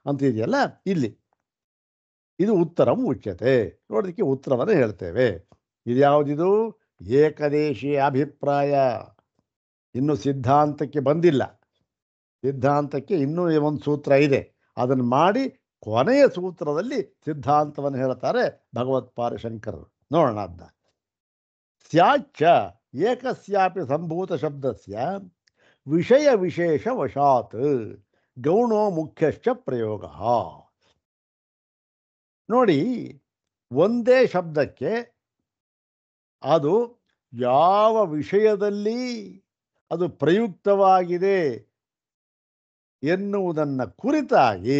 ಅಂತ ಇದೆಯಲ್ಲ ಇಲ್ಲಿ ಇದು ಉತ್ತರಂ ಉಚ್ಯತೆ ನೋಡೋದಕ್ಕೆ ಉತ್ತರವನ್ನು ಹೇಳ್ತೇವೆ ಇದು ಯಾವುದಿದು ಏಕದೇಶಿ ಅಭಿಪ್ರಾಯ ಇನ್ನು ಸಿದ್ಧಾಂತಕ್ಕೆ ಬಂದಿಲ್ಲ ಸಿದ್ಧಾಂತಕ್ಕೆ ಇನ್ನೂ ಒಂದು ಸೂತ್ರ ಇದೆ ಅದನ್ನು ಮಾಡಿ ಕೊನೆಯ ಸೂತ್ರದಲ್ಲಿ ಸಿದ್ಧಾಂತವನ್ನು ಹೇಳ್ತಾರೆ ಭಗವತ್ಪಾದ ಶಂಕರರು ನೋಡೋಣ ಅದನ್ನ ಸ್ಯಾಚ ಏಕಸ್ಯಾಪಿ ಸಂಭೂತ ಶಬ್ದಸ್ಯ ವಿಷಯ ವಿಶೇಷ ವಶಾತ್ ಗೌಣೋ ಮುಖ್ಯಶ್ಚ ಪ್ರಯೋಗ ನೋಡಿ ಒಂದೇ ಶಬ್ದಕ್ಕೆ ಅದು ಯಾವ ವಿಷಯದಲ್ಲಿ ಅದು ಪ್ರಯುಕ್ತವಾಗಿದೆ ಎನ್ನುವುದನ್ನು ಕುರಿತಾಗಿ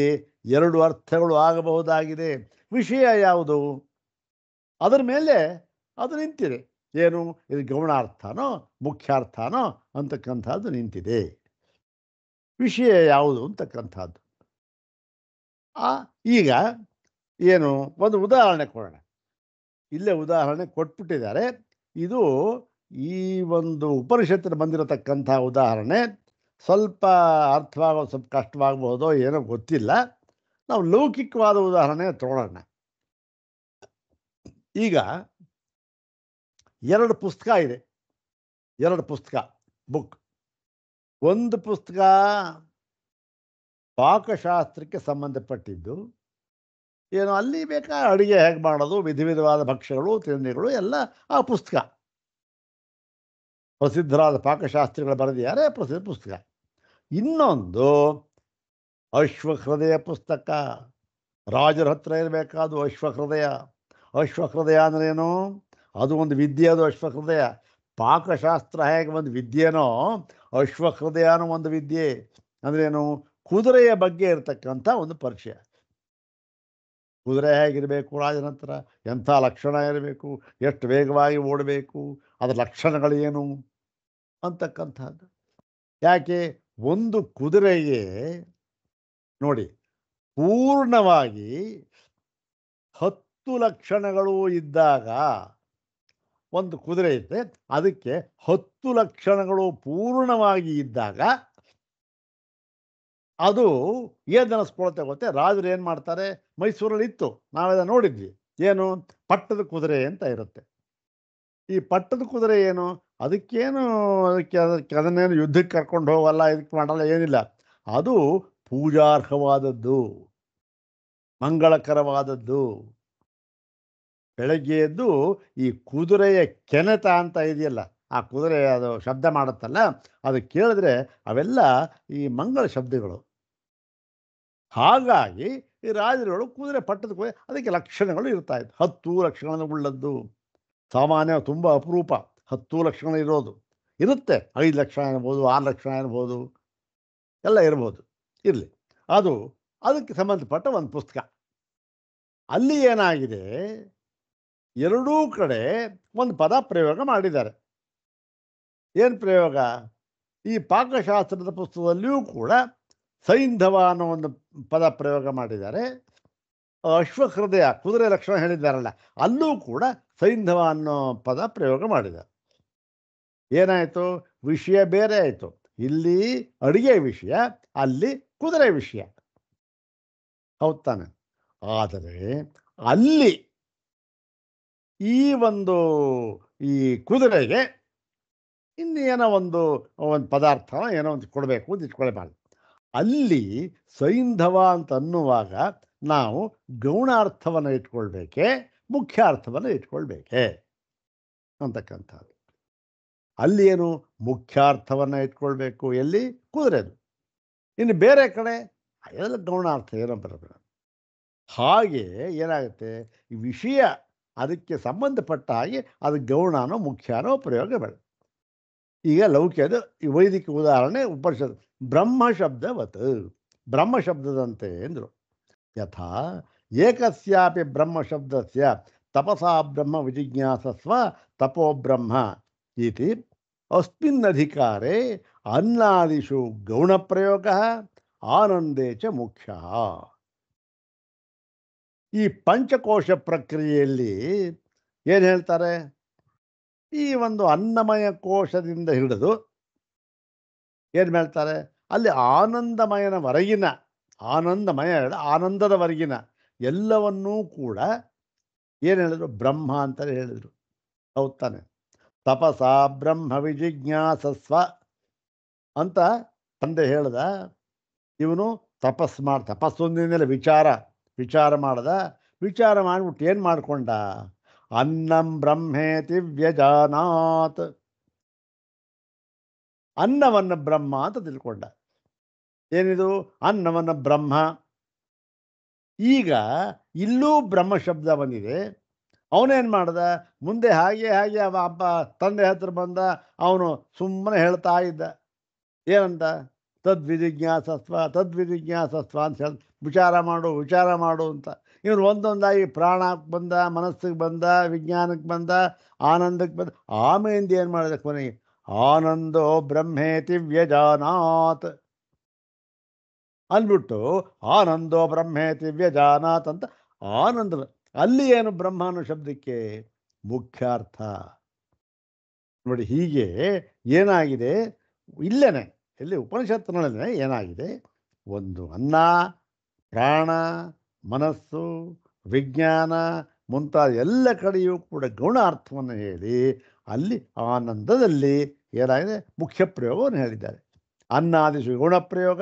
ಎರಡು ಅರ್ಥಗಳು ಆಗಬಹುದಾಗಿದೆ ವಿಷಯ ಯಾವುದು ಅದರ ಮೇಲೆ ಅದು ನಿಂತಿದೆ ಏನು ಇದು ಗೌಣಾರ್ಥನೋ ಮುಖ್ಯಾರ್ಥನೋ ಅಂತಕ್ಕಂಥದ್ದು ನಿಂತಿದೆ ವಿಷಯ ಯಾವುದು ಅಂತಕ್ಕಂಥದ್ದು ಈಗ ಏನು ಒಂದು ಉದಾಹರಣೆ ಕೊಡೋಣ ಇಲ್ಲೇ ಉದಾಹರಣೆ ಕೊಟ್ಬಿಟ್ಟಿದ್ದಾರೆ ಇದು ಈ ಒಂದು ಉಪನಿಷತ್ತಿನ ಬಂದಿರತಕ್ಕಂಥ ಉದಾಹರಣೆ ಸ್ವಲ್ಪ ಅರ್ಥವಾಗೋ ಸ್ವಲ್ಪ ಕಷ್ಟವಾಗಬಹುದೋ ಏನೋ ಗೊತ್ತಿಲ್ಲ ನಾವು ಲೌಕಿಕವಾದ ಉದಾಹರಣೆ ತಗೊಳ್ಳೋಣ ಈಗ ಎರಡು ಪುಸ್ತಕ ಇದೆ ಎರಡು ಪುಸ್ತಕ ಬುಕ್ ಒಂದು ಪುಸ್ತಕ ಪಾಕಶಾಸ್ತ್ರಕ್ಕೆ ಸಂಬಂಧಪಟ್ಟಿದ್ದು ಏನು ಅಲ್ಲಿ ಬೇಕಾ ಅಡುಗೆ ಹೇಗೆ ಮಾಡೋದು ವಿಧ ವಿಧವಾದ ಭಕ್ಷ್ಯಗಳು ತಿಂಡಿಗಳು ಎಲ್ಲ ಆ ಪುಸ್ತಕ ಪ್ರಸಿದ್ಧರಾದ ಪಾಕಶಾಸ್ತ್ರಿಗಳು ಬರೆದಿದ್ದಾರೆ ಪ್ರಸಿದ್ಧ ಪುಸ್ತಕ ಇನ್ನೊಂದು ಅಶ್ವಹೃದಯ ಪುಸ್ತಕ ರಾಜರ ಹತ್ರ ಇರಬೇಕಾದ ಅಶ್ವಹೃದಯ ಅಶ್ವಹೃದಯ ಅಂದ್ರೆ ಏನು ಅದು ಒಂದು ವಿದ್ಯೆ ಅದು ಅಶ್ವಹೃದಯ ಪಾಕಶಾಸ್ತ್ರ ಹೇಗೆ ಒಂದು ವಿದ್ಯೆನೋ ಅಶ್ವಹೃದಯನೋ ಒಂದು ವಿದ್ಯೆ ಅಂದ್ರೇನು ಕುದುರೆಯ ಬಗ್ಗೆ ಇರತಕ್ಕಂಥ ಒಂದು ಪರಿಚಯ ಕುದುರೆ ಹೇಗಿರಬೇಕು ರಾಜನಂತರ ಎಂಥ ಲಕ್ಷಣ ಇರಬೇಕು ಎಷ್ಟು ವೇಗವಾಗಿ ಓಡಬೇಕು ಅದರ ಲಕ್ಷಣಗಳೇನು ಅಂತಕ್ಕಂಥದ್ದು ಯಾಕೆ ಒಂದು ಕುದುರೆಗೆ ನೋಡಿ ಪೂರ್ಣವಾಗಿ ಹತ್ತು ಲಕ್ಷಣಗಳು ಇದ್ದಾಗ ಒಂದು ಕುದುರೆ ಇದೆ ಅದಕ್ಕೆ ಹತ್ತು ಲಕ್ಷಣಗಳು ಪೂರ್ಣವಾಗಿ ಇದ್ದಾಗ ಅದು ಏನು ಸ್ಫೋಟ ಗೊತ್ತೆ ರಾಜರು ಏನು ಮಾಡ್ತಾರೆ ಮೈಸೂರಲ್ಲಿ ಇತ್ತು ನಾವೆಲ್ಲ ನೋಡಿದ್ವಿ ಏನು ಪಟ್ಟದ ಕುದುರೆ ಅಂತ ಇರುತ್ತೆ ಈ ಪಟ್ಟದ ಕುದುರೆ ಏನು ಅದಕ್ಕೇನು ಅದಕ್ಕೆ ಅದನ್ನೇನು ಯುದ್ಧಕ್ಕೆ ಕರ್ಕೊಂಡು ಹೋಗಲ್ಲ ಇದಕ್ಕೆ ಮಾಡಲ್ಲ ಏನಿಲ್ಲ ಅದು ಪೂಜಾರ್ಹವಾದದ್ದು ಮಂಗಳಕರವಾದದ್ದು ಬೆಳಗ್ಗೆ ಎದ್ದು ಈ ಕುದುರೆಯ ಕೆನೆತ ಅಂತ ಇದೆಯಲ್ಲ ಆ ಕುದುರೆ ಅದು ಶಬ್ದ ಮಾಡುತ್ತಲ್ಲ ಅದು ಕೇಳಿದ್ರೆ ಅವೆಲ್ಲ ಈ ಮಂಗಳ ಶಬ್ದಗಳು ಹಾಗಾಗಿ ಈ ರಾಜರುಗಳು ಕುದುರೆ ಪಟ್ಟದ ಕುದುರೆ ಅದಕ್ಕೆ ಲಕ್ಷಣಗಳು ಇರ್ತಾ ಇತ್ತು ಹತ್ತು ಲಕ್ಷಣಗಳನ್ನು ಉಳ್ಳದ್ದು ಸಾಮಾನ್ಯ ತುಂಬ ಅಪರೂಪ ಹತ್ತು ಲಕ್ಷಣ ಇರೋದು ಇರುತ್ತೆ ಐದು ಲಕ್ಷ ಇರ್ಬೋದು ಆರು ಲಕ್ಷ ಇರ್ಬೋದು ಎಲ್ಲ ಇರ್ಬೋದು ಇರಲಿ ಅದು ಅದಕ್ಕೆ ಸಂಬಂಧಪಟ್ಟ ಒಂದು ಪುಸ್ತಕ ಅಲ್ಲಿ ಏನಾಗಿದೆ ಎರಡೂ ಕಡೆ ಒಂದು ಪದ ಪ್ರಯೋಗ ಮಾಡಿದ್ದಾರೆ ಏನು ಪ್ರಯೋಗ ಈ ಪಾಕಶಾಸ್ತ್ರದ ಪುಸ್ತಕದಲ್ಲಿಯೂ ಕೂಡ ಸೈಂಧವ ಅನ್ನೋ ಒಂದು ಪದ ಪ್ರಯೋಗ ಮಾಡಿದ್ದಾರೆ ಹೃದಯ ಕುದುರೆ ಲಕ್ಷಣ ಹೇಳಿದ್ದಾರಲ್ಲ ಅಲ್ಲೂ ಕೂಡ ಸೈಂಧವ ಅನ್ನೋ ಪದ ಪ್ರಯೋಗ ಮಾಡಿದ್ದಾರೆ ಏನಾಯಿತು ವಿಷಯ ಬೇರೆ ಆಯಿತು ಇಲ್ಲಿ ಅಡಿಗೆ ವಿಷಯ ಅಲ್ಲಿ ಕುದುರೆ ವಿಷಯ ಹೌದು ತಾನೆ ಆದರೆ ಅಲ್ಲಿ ಈ ಒಂದು ಈ ಕುದುರೆಗೆ ಇನ್ನೇನೋ ಒಂದು ಒಂದು ಪದಾರ್ಥ ಏನೋ ಒಂದು ಕೊಡಬೇಕು ಅಂತ ಇಟ್ಕೊಳ್ಬಾರ್ದು ಅಲ್ಲಿ ಸೈಂಧವ ಅಂತ ಅನ್ನುವಾಗ ನಾವು ಗೌಣಾರ್ಥವನ್ನು ಇಟ್ಕೊಳ್ಬೇಕೆ ಮುಖ್ಯ ಅರ್ಥವನ್ನು ಇಟ್ಕೊಳ್ಬೇಕೆ ಅಂತಕ್ಕಂಥದ್ದು ಅಲ್ಲಿ ಏನು ಮುಖ್ಯಾರ್ಥವನ್ನು ಇಟ್ಕೊಳ್ಬೇಕು ಎಲ್ಲಿ ಕುದುರೆದು ಇನ್ನು ಬೇರೆ ಕಡೆ ಎಲ್ಲ ಗೌಣಾರ್ಥ ಏನೋ ಬರೋದು ಹಾಗೆ ಏನಾಗುತ್ತೆ ವಿಷಯ ಅದಕ್ಕೆ ಸಂಬಂಧಪಟ್ಟ ಹಾಗೆ ಅದು ಗೌಣನೋ ಮುಖ್ಯನೋ ಪ್ರಯೋಗ ಬೇಡ ಈಗ ಲೌಕ್ಯದ ವೈದಿಕ ಉದಾಹರಣೆ ಉಪನಿಷತ್ ಬ್ರಹ್ಮ ಶಬ್ದವತ್ ಬ್ರಹ್ಮ ಶಬ್ದದಂತೆ ಎಂದರು ಯಥಾ ಏಕಸ್ಯಾಪಿ ಬ್ರಹ್ಮ ಶಬ್ದಸ್ಯ ತಪಸಾ ಬ್ರಹ್ಮ ವಿಜಿಜ್ಞಾಸಸ್ವ ತಪೋ ಬ್ರಹ್ಮ ಇತಿ ಅಸ್ಮಿನ್ನಧಿಕಾರೆ ಅನ್ನಾದಿಷು ಪ್ರಯೋಗ ಆನಂದೇ ಚ ಮುಖ್ಯ ಈ ಪಂಚಕೋಶ ಪ್ರಕ್ರಿಯೆಯಲ್ಲಿ ಏನು ಹೇಳ್ತಾರೆ ಈ ಒಂದು ಅನ್ನಮಯ ಕೋಶದಿಂದ ಹಿಡಿದು ಏನು ಹೇಳ್ತಾರೆ ಅಲ್ಲಿ ಆನಂದಮಯನವರೆಗಿನ ಆನಂದಮಯ ಆನಂದದವರೆಗಿನ ಎಲ್ಲವನ್ನೂ ಕೂಡ ಏನು ಹೇಳಿದ್ರು ಬ್ರಹ್ಮ ಅಂತಲೇ ಹೇಳಿದರು ಹೌದು ತಾನೆ ತಪಸ ಬ್ರಹ್ಮ ವಿಜಿಜ್ಞಾಸಸ್ವ ಅಂತ ತಂದೆ ಹೇಳ್ದ ಇವನು ತಪಸ್ ಮಾಡಿ ತಪಸ್ಸೊಂದಿನ ವಿಚಾರ ವಿಚಾರ ಮಾಡ್ದ ವಿಚಾರ ಮಾಡಿಬಿಟ್ಟು ಏನು ಮಾಡಿಕೊಂಡ ಅನ್ನಂ ಬ್ರಹ್ಮೇತಿ ವ್ಯಜಾನಾತ್ ಅನ್ನವನ್ನು ಬ್ರಹ್ಮ ಅಂತ ತಿಳ್ಕೊಂಡ ಏನಿದು ಅನ್ನವನ್ನು ಬ್ರಹ್ಮ ಈಗ ಇಲ್ಲೂ ಬ್ರಹ್ಮ ಶಬ್ದ ಬಂದಿದೆ ಅವನೇನು ಮಾಡ್ದ ಮುಂದೆ ಹಾಗೆ ಹಾಗೆ ಅವ ಅಪ್ಪ ತಂದೆ ಹತ್ರ ಬಂದ ಅವನು ಸುಮ್ಮನೆ ಹೇಳ್ತಾ ಇದ್ದ ಏನಂತ ತದ್ವಿಧಿಜ್ಞಾಸಸ್ವ ತದ್ವಿಧಿಜ್ಞಾಸಸ್ವ ಅಂತ ಹೇಳಿ ವಿಚಾರ ಮಾಡು ವಿಚಾರ ಮಾಡು ಅಂತ ಇವ್ರು ಒಂದೊಂದಾಗಿ ಪ್ರಾಣಕ್ಕೆ ಬಂದ ಮನಸ್ಸಿಗೆ ಬಂದ ವಿಜ್ಞಾನಕ್ಕೆ ಬಂದ ಆನಂದಕ್ಕೆ ಬಂದ ಆಮೇಲೆ ಏನು ಮಾಡಿದೆ ಕೊನೆಗೆ ಆನಂದೋ ಬ್ರಹ್ಮೇತಿ ದಿವ್ಯಜಾನಾಥ್ ಅಂದ್ಬಿಟ್ಟು ಆನಂದೋ ಬ್ರಹ್ಮೇತಿ ದಿವ್ಯಜಾನಾಥ್ ಅಂತ ಆನಂದ ಅಲ್ಲಿ ಏನು ಬ್ರಹ್ಮ ಅನ್ನೋ ಶಬ್ದಕ್ಕೆ ಮುಖ್ಯಾರ್ಥ ನೋಡಿ ಹೀಗೆ ಏನಾಗಿದೆ ಇಲ್ಲೇನೆ ಇಲ್ಲಿ ಉಪನಿಷತ್ನೊಳಗೆ ಏನಾಗಿದೆ ಒಂದು ಅನ್ನ ಪ್ರಾಣ ಮನಸ್ಸು ವಿಜ್ಞಾನ ಮುಂತಾದ ಎಲ್ಲ ಕಡೆಯೂ ಕೂಡ ಗೌಣ ಅರ್ಥವನ್ನು ಹೇಳಿ ಅಲ್ಲಿ ಆನಂದದಲ್ಲಿ ಏನಾಗಿದೆ ಮುಖ್ಯ ಪ್ರಯೋಗವನ್ನು ಹೇಳಿದ್ದಾರೆ ಅನ್ನಾದಿಶು ಗುಣ ಪ್ರಯೋಗ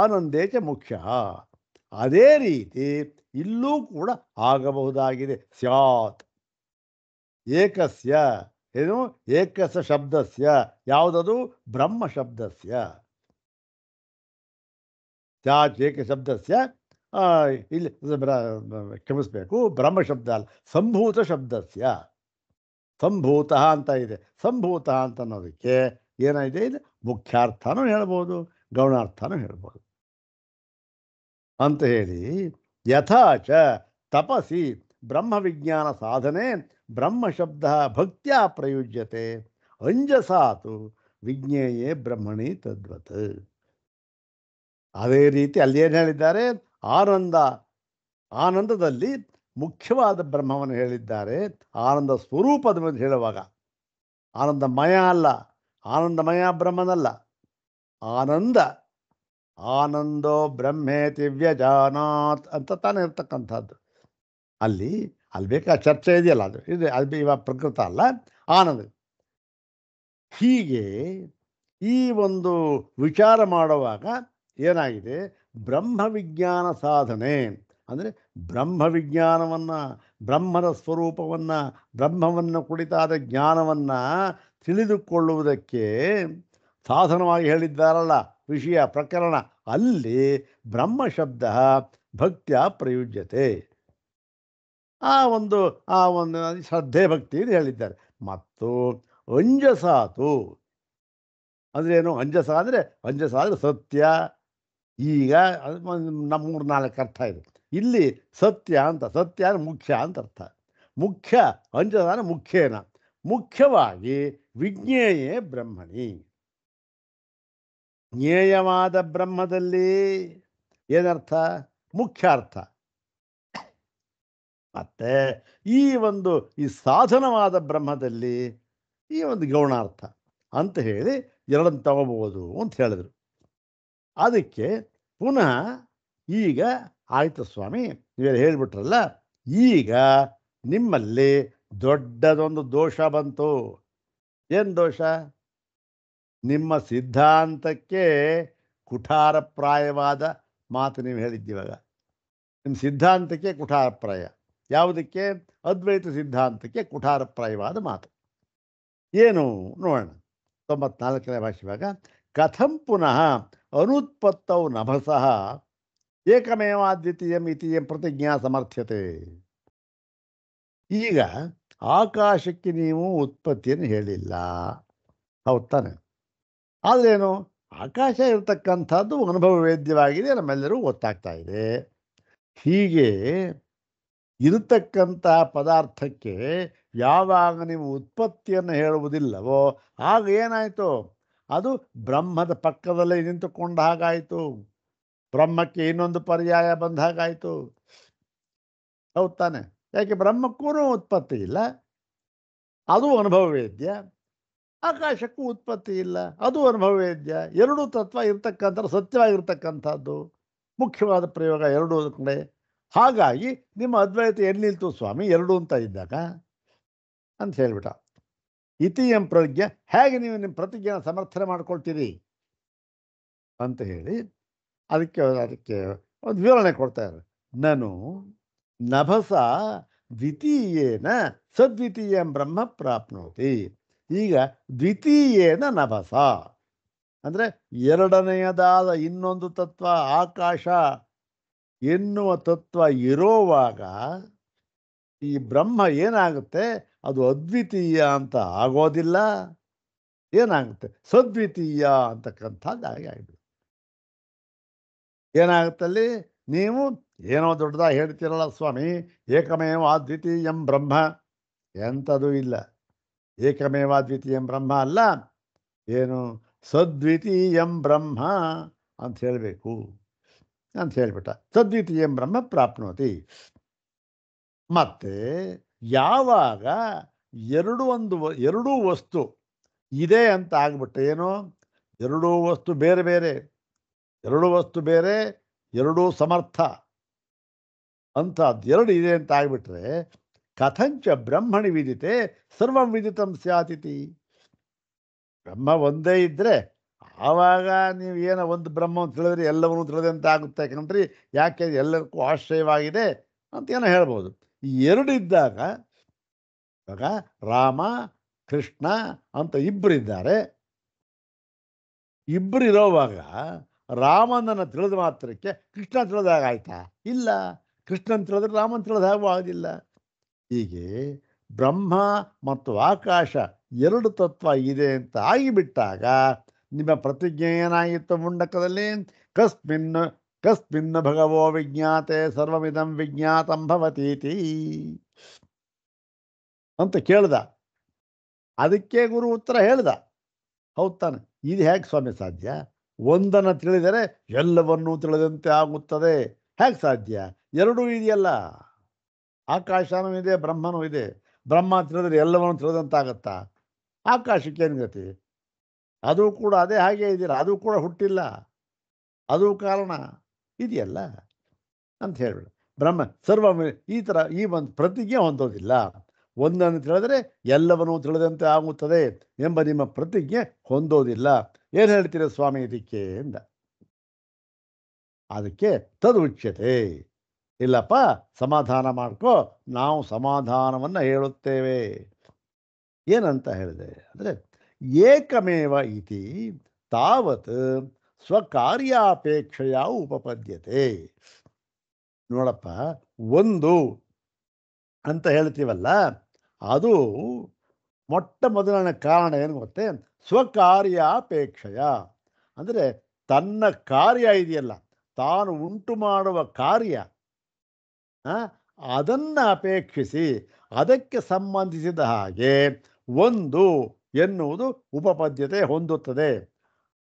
ಆನಂದೇಚ ಮುಖ್ಯ ಅದೇ ರೀತಿ ಇಲ್ಲೂ ಕೂಡ ಆಗಬಹುದಾಗಿದೆ ಸ್ಯಾತ್ ಏಕಸ್ಯ ಏನು ಏಕಸ ಶಬ್ದಸ್ಯ ಯಾವುದದು ಬ್ರಹ್ಮ ಶಬ್ದಸ್ಯ ಚಾಚ್ ಏಕ ಶಬ್ದಸ್ಯ ಇಲ್ಲಿ ಕ್ಷಮಿಸ್ಬೇಕು ಬ್ರಹ್ಮ ಅಲ್ಲ ಸಂಭೂತ ಶಬ್ದಸ್ಯ ಸಂಭೂತ ಅಂತ ಇದೆ ಸಂಭೂತ ಅಂತ ಅನ್ನೋದಕ್ಕೆ ಏನಾಗಿದೆ ಇದು ಮುಖ್ಯಾರ್ಥನೂ ಹೇಳ್ಬೋದು ಗೌಣಾರ್ಥನೂ ಹೇಳ್ಬೋದು ಅಂತ ಹೇಳಿ ಯಥಾಚ ತಪಸಿ ಬ್ರಹ್ಮವಿಜ್ಞಾನ ಸಾಧನೆ ಬ್ರಹ್ಮಶಬ್ದ ಭಕ್ತಿಯ ಪ್ರಯುಜ್ಯತೆ ಅಂಜಸಾತು ವಿಜ್ಞೇಯೇ ಬ್ರಹ್ಮಣಿ ತದ್ವತ್ ಅದೇ ರೀತಿ ಅಲ್ಲೇನು ಹೇಳಿದ್ದಾರೆ ಆನಂದ ಆನಂದದಲ್ಲಿ ಮುಖ್ಯವಾದ ಬ್ರಹ್ಮವನ್ನು ಹೇಳಿದ್ದಾರೆ ಆನಂದ ಸ್ವರೂಪದ ಹೇಳುವಾಗ ಆನಂದಮಯ ಅಲ್ಲ ಆನಂದಮಯ ಬ್ರಹ್ಮನಲ್ಲ ಆನಂದ ಆನಂದೋ ದಿವ್ಯ ಜಾನಾತ್ ಅಂತ ತಾನೇ ಇರ್ತಕ್ಕಂಥದ್ದು ಅಲ್ಲಿ ಅಲ್ಲಿ ಬೇಕಾ ಚರ್ಚೆ ಇದೆಯಲ್ಲ ಅದು ಇದು ಅದು ಇವಾಗ ಪ್ರಕೃತ ಅಲ್ಲ ಆನಂದ ಹೀಗೆ ಈ ಒಂದು ವಿಚಾರ ಮಾಡುವಾಗ ಏನಾಗಿದೆ ಬ್ರಹ್ಮವಿಜ್ಞಾನ ಸಾಧನೆ ಅಂದರೆ ಬ್ರಹ್ಮವಿಜ್ಞಾನವನ್ನು ಬ್ರಹ್ಮದ ಸ್ವರೂಪವನ್ನು ಬ್ರಹ್ಮವನ್ನು ಕುಳಿತಾದ ಜ್ಞಾನವನ್ನು ತಿಳಿದುಕೊಳ್ಳುವುದಕ್ಕೆ ಸಾಧನವಾಗಿ ಹೇಳಿದ್ದಾರಲ್ಲ ವಿಷಯ ಪ್ರಕರಣ ಅಲ್ಲಿ ಬ್ರಹ್ಮ ಶಬ್ದ ಭಕ್ತಿಯ ಪ್ರಯುಜ್ಯತೆ ಆ ಒಂದು ಆ ಒಂದು ಶ್ರದ್ಧೆ ಭಕ್ತಿ ಅಂತ ಹೇಳಿದ್ದಾರೆ ಮತ್ತು ಅಂಜಸಾತು ಏನು ಅಂಜಸ ಅಂದರೆ ಅಂಜಸ ಅಂದರೆ ಸತ್ಯ ಈಗ ನಮ್ಮ ಮೂರು ನಾಲ್ಕು ಅರ್ಥ ಇದೆ ಇಲ್ಲಿ ಸತ್ಯ ಅಂತ ಸತ್ಯ ಮುಖ್ಯ ಅಂತ ಅರ್ಥ ಮುಖ್ಯ ಅಂಜದಾನ ಮುಖ್ಯನ ಮುಖ್ಯವಾಗಿ ವಿಜ್ಞೇಯೇ ಬ್ರಹ್ಮಣಿ ಜ್ಞೇಯವಾದ ಬ್ರಹ್ಮದಲ್ಲಿ ಏನರ್ಥ ಮುಖ್ಯ ಅರ್ಥ ಮತ್ತೆ ಈ ಒಂದು ಈ ಸಾಧನವಾದ ಬ್ರಹ್ಮದಲ್ಲಿ ಈ ಒಂದು ಗೌಣಾರ್ಥ ಅಂತ ಹೇಳಿ ಎರಡನ್ನು ತಗೋಬಹುದು ಅಂತ ಹೇಳಿದರು ಅದಕ್ಕೆ ಪುನಃ ಈಗ ಆಯಿತು ಸ್ವಾಮಿ ನೀವೆಲ್ಲ ಹೇಳಿಬಿಟ್ರಲ್ಲ ಈಗ ನಿಮ್ಮಲ್ಲಿ ದೊಡ್ಡದೊಂದು ದೋಷ ಬಂತು ಏನು ದೋಷ ನಿಮ್ಮ ಸಿದ್ಧಾಂತಕ್ಕೆ ಕುಠಾರಪ್ರಾಯವಾದ ಮಾತು ನೀವು ಹೇಳಿದ್ದೀವಾಗ ನಿಮ್ಮ ಸಿದ್ಧಾಂತಕ್ಕೆ ಕುಠಾರಪ್ರಾಯ ಯಾವುದಕ್ಕೆ ಅದ್ವೈತ ಸಿದ್ಧಾಂತಕ್ಕೆ ಕುಠಾರಪ್ರಾಯವಾದ ಮಾತು ಏನು ನೋಡೋಣ ತೊಂಬತ್ನಾಲ್ಕನೇ ಭಾಷೆ ಇವಾಗ ಕಥಂ ಪುನಃ ಅನುತ್ಪತ್ತೌ ನಭಸಃ ಏಕಮೇವಾದ್ವಿತೀಯಂ ಇತೀಯಂ ಪ್ರತಿಜ್ಞಾ ಸಮರ್ಥ್ಯತೆ ಈಗ ಆಕಾಶಕ್ಕೆ ನೀವು ಉತ್ಪತ್ತಿಯನ್ನು ಹೇಳಿಲ್ಲ ಹೌದು ತಾನೆ ಆದ್ರೇನು ಆಕಾಶ ಇರತಕ್ಕಂಥದ್ದು ಅನುಭವ ವೇದ್ಯವಾಗಿದೆ ನಮ್ಮೆಲ್ಲರೂ ಗೊತ್ತಾಗ್ತಾ ಇದೆ ಹೀಗೆ ಇರತಕ್ಕಂತಹ ಪದಾರ್ಥಕ್ಕೆ ಯಾವಾಗ ನೀವು ಉತ್ಪತ್ತಿಯನ್ನು ಹೇಳುವುದಿಲ್ಲವೋ ಆಗ ಏನಾಯಿತು ಅದು ಬ್ರಹ್ಮದ ಪಕ್ಕದಲ್ಲೇ ನಿಂತುಕೊಂಡ ಹಾಗಾಯಿತು ಬ್ರಹ್ಮಕ್ಕೆ ಇನ್ನೊಂದು ಪರ್ಯಾಯ ಬಂದ ಹಾಗಾಯಿತು ಹೌದು ತಾನೆ ಯಾಕೆ ಬ್ರಹ್ಮಕ್ಕೂ ಉತ್ಪತ್ತಿ ಇಲ್ಲ ಅದು ಅನುಭವ ವೇದ್ಯ ಆಕಾಶಕ್ಕೂ ಉತ್ಪತ್ತಿ ಇಲ್ಲ ಅದು ಅನುಭವ ವೇದ್ಯ ಎರಡೂ ತತ್ವ ಇರ್ತಕ್ಕಂಥ ಸತ್ಯವಾಗಿರ್ತಕ್ಕಂಥದ್ದು ಮುಖ್ಯವಾದ ಪ್ರಯೋಗ ಎರಡೂ ಕಡೆ ಹಾಗಾಗಿ ನಿಮ್ಮ ಅದ್ವೈತ ಎಲ್ಲಿ ಸ್ವಾಮಿ ಎರಡು ಅಂತ ಇದ್ದಾಗ ಅಂತ ಹೇಳಿಬಿಟ್ಟ ಇತಿ ಎಂ ಪ್ರಜ್ಞೆ ಹೇಗೆ ನೀವು ನಿಮ್ಮ ಪ್ರತಿಜ್ಞೆಯನ್ನು ಸಮರ್ಥನೆ ಮಾಡ್ಕೊಳ್ತೀರಿ ಅಂತ ಹೇಳಿ ಅದಕ್ಕೆ ಅದಕ್ಕೆ ಒಂದು ವಿವರಣೆ ಕೊಡ್ತಾ ಇದ್ದಾರೆ ನಾನು ನಭಸ ದ್ವಿತೀಯೇನ ಸದ್ವಿತೀಯ ಬ್ರಹ್ಮ ಪ್ರಾಪ್ನೋತಿ ಈಗ ದ್ವಿತೀಯೇನ ನಭಸ ಅಂದರೆ ಎರಡನೆಯದಾದ ಇನ್ನೊಂದು ತತ್ವ ಆಕಾಶ ಎನ್ನುವ ತತ್ವ ಇರೋವಾಗ ಈ ಬ್ರಹ್ಮ ಏನಾಗುತ್ತೆ ಅದು ಅದ್ವಿತೀಯ ಅಂತ ಆಗೋದಿಲ್ಲ ಏನಾಗುತ್ತೆ ಸದ್ವಿತೀಯ ಅಂತಕ್ಕಂಥದ್ದು ಹಾಗೆ ಆಗಿದೆ ಏನಾಗುತ್ತಲ್ಲಿ ನೀವು ಏನೋ ದೊಡ್ಡದಾಗಿ ಹೇಳ್ತೀರಲ್ಲ ಸ್ವಾಮಿ ಏಕಮೇವ ಅದ್ವಿತೀಯಂ ಬ್ರಹ್ಮ ಎಂಥದೂ ಇಲ್ಲ ಏಕಮೇವ ಅದ್ವಿತೀಯಂ ಬ್ರಹ್ಮ ಅಲ್ಲ ಏನು ಸದ್ವಿತೀಯಂ ಬ್ರಹ್ಮ ಅಂತ ಹೇಳಬೇಕು ಅಂತ ಹೇಳಿಬಿಟ್ಟ ಸದ್ವಿತೀಯಂ ಬ್ರಹ್ಮ ಪ್ರಾಪ್ನೋತಿ ಮತ್ತೆ ಯಾವಾಗ ಎರಡು ಒಂದು ಎರಡೂ ವಸ್ತು ಇದೆ ಅಂತ ಆಗ್ಬಿಟ್ರೆ ಏನು ಎರಡೂ ವಸ್ತು ಬೇರೆ ಬೇರೆ ಎರಡು ವಸ್ತು ಬೇರೆ ಎರಡೂ ಸಮರ್ಥ ಅಂತ ಎರಡು ಇದೆ ಅಂತ ಆಗ್ಬಿಟ್ರೆ ಕಥಂಚ ಬ್ರಹ್ಮಣಿ ವಿದಿತೆ ಸರ್ವಂ ವಿದಿತಂ ಸ್ಯಾತಿತಿ ಬ್ರಹ್ಮ ಒಂದೇ ಇದ್ದರೆ ಆವಾಗ ನೀವು ಏನೋ ಒಂದು ಬ್ರಹ್ಮ ಅಂತ ತಿಳಿದ್ರೆ ಎಲ್ಲವನ್ನೂ ತಿಳಿದಂತೆ ಆಗುತ್ತೆ ಯಾಕೆ ಎಲ್ಲರಿಗೂ ಆಶ್ರಯವಾಗಿದೆ ಅಂತ ಏನೋ ಹೇಳ್ಬೋದು ಎರಡಿದ್ದಾಗ ಇವಾಗ ರಾಮ ಕೃಷ್ಣ ಅಂತ ಇಬ್ಬರಿದ್ದಾರೆ ಇರೋವಾಗ ರಾಮನನ್ನು ತಿಳಿದ ಮಾತ್ರಕ್ಕೆ ಕೃಷ್ಣ ತಿಳಿದಾಗ ಆಯ್ತಾ ಇಲ್ಲ ಕೃಷ್ಣನ್ ತಿಳಿದ್ರೆ ರಾಮನ್ ತಿಳಿದಾಗೂ ಆಗೋದಿಲ್ಲ ಹೀಗೆ ಬ್ರಹ್ಮ ಮತ್ತು ಆಕಾಶ ಎರಡು ತತ್ವ ಇದೆ ಅಂತ ಆಗಿಬಿಟ್ಟಾಗ ನಿಮ್ಮ ಪ್ರತಿಜ್ಞೆ ಏನಾಗಿತ್ತು ಮುಂಡಕದಲ್ಲಿ ಕಸ್ಮಿನ್ ಕಸ್ಮಿನ್ನ ಭಗವೋ ವಿಜ್ಞಾತೆ ಸರ್ವಮಿದಂ ವಿಜ್ಞಾತಂ ಭವತೀತಿ ಅಂತ ಕೇಳ್ದ ಅದಕ್ಕೆ ಗುರು ಉತ್ತರ ಹೇಳ್ದ ಹೌದಾನೆ ತಾನೆ ಇದು ಹೇಗೆ ಸ್ವಾಮಿ ಸಾಧ್ಯ ಒಂದನ್ನು ತಿಳಿದರೆ ಎಲ್ಲವನ್ನೂ ತಿಳಿದಂತೆ ಆಗುತ್ತದೆ ಹೇಗೆ ಸಾಧ್ಯ ಎರಡೂ ಇದೆಯಲ್ಲ ಆಕಾಶನೂ ಇದೆ ಬ್ರಹ್ಮನೂ ಇದೆ ಬ್ರಹ್ಮ ತಿಳಿದರೆ ಎಲ್ಲವನ್ನೂ ತಿಳಿದಂತಾಗತ್ತಾ ಆಕಾಶಕ್ಕೇನು ಗತಿ ಅದು ಕೂಡ ಅದೇ ಹಾಗೆ ಇದೆಯಲ್ಲ ಅದು ಕೂಡ ಹುಟ್ಟಿಲ್ಲ ಅದು ಕಾರಣ ಇದೆಯಲ್ಲ ಅಂತ ಹೇಳಿಬಿಡ ಬ್ರಹ್ಮ ಸರ್ವ ಈ ಥರ ಈ ಒಂದು ಪ್ರತಿಜ್ಞೆ ಹೊಂದೋದಿಲ್ಲ ಒಂದನ್ನು ತಿಳಿದರೆ ಎಲ್ಲವನ್ನೂ ತಿಳಿದಂತೆ ಆಗುತ್ತದೆ ಎಂಬ ನಿಮ್ಮ ಪ್ರತಿಜ್ಞೆ ಹೊಂದೋದಿಲ್ಲ ಏನು ಹೇಳ್ತೀರ ಸ್ವಾಮಿ ಇದಕ್ಕೆ ಎಂದ ಅದಕ್ಕೆ ಉಚ್ಯತೆ ಇಲ್ಲಪ್ಪ ಸಮಾಧಾನ ಮಾಡ್ಕೋ ನಾವು ಸಮಾಧಾನವನ್ನು ಹೇಳುತ್ತೇವೆ ಏನಂತ ಹೇಳಿದೆ ಅಂದರೆ ಏಕಮೇವ ಇತಿ ತಾವತ್ ಸ್ವಕಾರ್ಯಾಪೇಕ್ಷೆಯ ಉಪಪದ್ಯತೆ ನೋಡಪ್ಪ ಒಂದು ಅಂತ ಹೇಳ್ತೀವಲ್ಲ ಅದು ಮೊಟ್ಟ ಮೊದಲನೇ ಕಾರಣ ಏನು ಗೊತ್ತೇ ಸ್ವಕಾರ್ಯಾಪೇಕ್ಷೆಯ ಅಂದರೆ ತನ್ನ ಕಾರ್ಯ ಇದೆಯಲ್ಲ ತಾನು ಉಂಟು ಮಾಡುವ ಕಾರ್ಯ ಅದನ್ನು ಅಪೇಕ್ಷಿಸಿ ಅದಕ್ಕೆ ಸಂಬಂಧಿಸಿದ ಹಾಗೆ ಒಂದು ಎನ್ನುವುದು ಉಪಪದ್ಯತೆ ಹೊಂದುತ್ತದೆ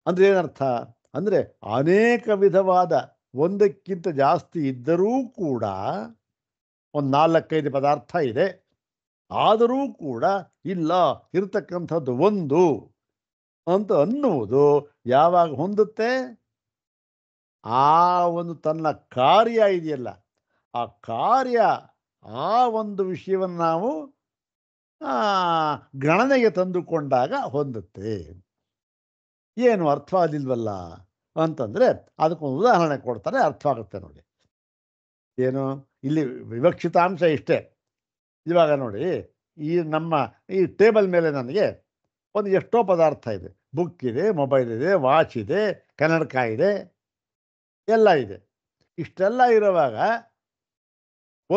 ಅಂದ್ರೆ ಏನರ್ಥ ಅಂದರೆ ಅನೇಕ ವಿಧವಾದ ಒಂದಕ್ಕಿಂತ ಜಾಸ್ತಿ ಇದ್ದರೂ ಕೂಡ ಒಂದು ನಾಲ್ಕೈದು ಪದಾರ್ಥ ಇದೆ ಆದರೂ ಕೂಡ ಇಲ್ಲ ಇರತಕ್ಕಂಥದ್ದು ಒಂದು ಅಂತ ಅನ್ನುವುದು ಯಾವಾಗ ಹೊಂದುತ್ತೆ ಆ ಒಂದು ತನ್ನ ಕಾರ್ಯ ಇದೆಯಲ್ಲ ಆ ಕಾರ್ಯ ಆ ಒಂದು ವಿಷಯವನ್ನು ನಾವು ಗಣನೆಗೆ ತಂದುಕೊಂಡಾಗ ಹೊಂದುತ್ತೆ ಏನು ಅರ್ಥವಾದಿಲ್ವಲ್ಲ ಅಂತಂದರೆ ಅದಕ್ಕೊಂದು ಉದಾಹರಣೆ ಕೊಡ್ತಾರೆ ಅರ್ಥ ಆಗುತ್ತೆ ನೋಡಿ ಏನು ಇಲ್ಲಿ ವಿವಕ್ಷಿತಾಂಶ ಇಷ್ಟೇ ಇವಾಗ ನೋಡಿ ಈ ನಮ್ಮ ಈ ಟೇಬಲ್ ಮೇಲೆ ನನಗೆ ಒಂದು ಎಷ್ಟೋ ಪದಾರ್ಥ ಇದೆ ಬುಕ್ ಇದೆ ಮೊಬೈಲ್ ಇದೆ ವಾಚ್ ಇದೆ ಕನ್ನಡಕ ಇದೆ ಎಲ್ಲ ಇದೆ ಇಷ್ಟೆಲ್ಲ ಇರುವಾಗ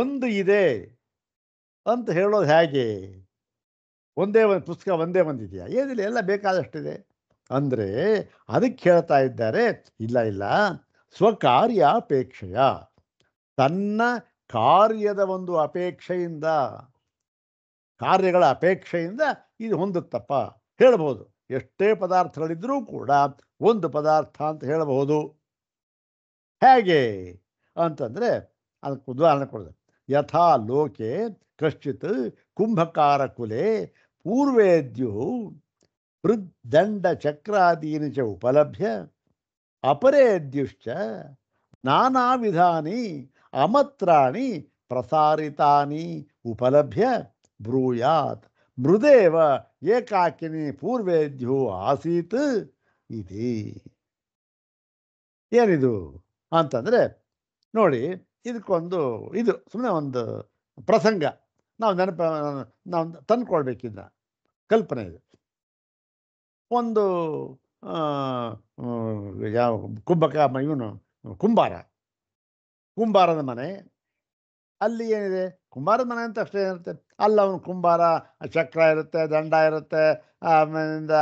ಒಂದು ಇದೆ ಅಂತ ಹೇಳೋದು ಹೇಗೆ ಒಂದೇ ಒಂದು ಪುಸ್ತಕ ಒಂದೇ ಒಂದಿದೆಯಾ ಏನಿಲ್ಲ ಎಲ್ಲ ಬೇಕಾದಷ್ಟಿದೆ ಅಂದರೆ ಅದಕ್ಕೆ ಹೇಳ್ತಾ ಇದ್ದಾರೆ ಇಲ್ಲ ಇಲ್ಲ ಸ್ವಕಾರ್ಯ ಅಪೇಕ್ಷೆಯ ತನ್ನ ಕಾರ್ಯದ ಒಂದು ಅಪೇಕ್ಷೆಯಿಂದ ಕಾರ್ಯಗಳ ಅಪೇಕ್ಷೆಯಿಂದ ಇದು ಹೊಂದುತ್ತಪ್ಪ ಹೇಳಬಹುದು ಎಷ್ಟೇ ಪದಾರ್ಥಗಳಿದ್ರೂ ಕೂಡ ಒಂದು ಪದಾರ್ಥ ಅಂತ ಹೇಳಬಹುದು ಹೇಗೆ ಅಂತಂದ್ರೆ ಅದಕ್ಕೆ ಉದಾಹರಣೆ ಕೊಡೋದು ಯಥಾ ಲೋಕೆ ಕಶ್ಚಿತ್ ಕುಂಭಕಾರ ಕುಲೆ ಪೂರ್ವೇದ್ಯು ಹೃದ್ದಂಡಚಕ್ರಾದೀನಿ ಚ ಉಪಲಭ್ಯ ನಾನಾ ವಿಧಾನಿ ಅಮತ್ರಾಣಿ ಪ್ರಸಾರಿತಾನಿ ಉಪಲಭ್ಯ ಬ್ರೂಯಾತ್ ಮೃದೇವ ಏಕಾಕಿನಿ ಪೂರ್ವೇದ್ಯೋ ಆಸೀತ್ ಇದೆ ಏನಿದು ಅಂತಂದರೆ ನೋಡಿ ಇದಕ್ಕೊಂದು ಇದು ಸುಮ್ಮನೆ ಒಂದು ಪ್ರಸಂಗ ನಾವು ನೆನಪ ನಾವು ತಂದ್ಕೊಳ್ಬೇಕಿದ್ದ ಕಲ್ಪನೆ ಇದು ಒಂದು ಯಾವ ಕುಂಭಕ ಇವನು ಕುಂಬಾರ ಕುಂಬಾರದ ಮನೆ ಅಲ್ಲಿ ಏನಿದೆ ಕುಂಬಾರದ ಮನೆ ಅಂತ ಅಷ್ಟೇ ಏನಿರುತ್ತೆ ಅಲ್ಲಿ ಅವನು ಕುಂಬಾರ ಚಕ್ರ ಇರುತ್ತೆ ದಂಡ ಇರುತ್ತೆ ಆಮೇಲಿಂದ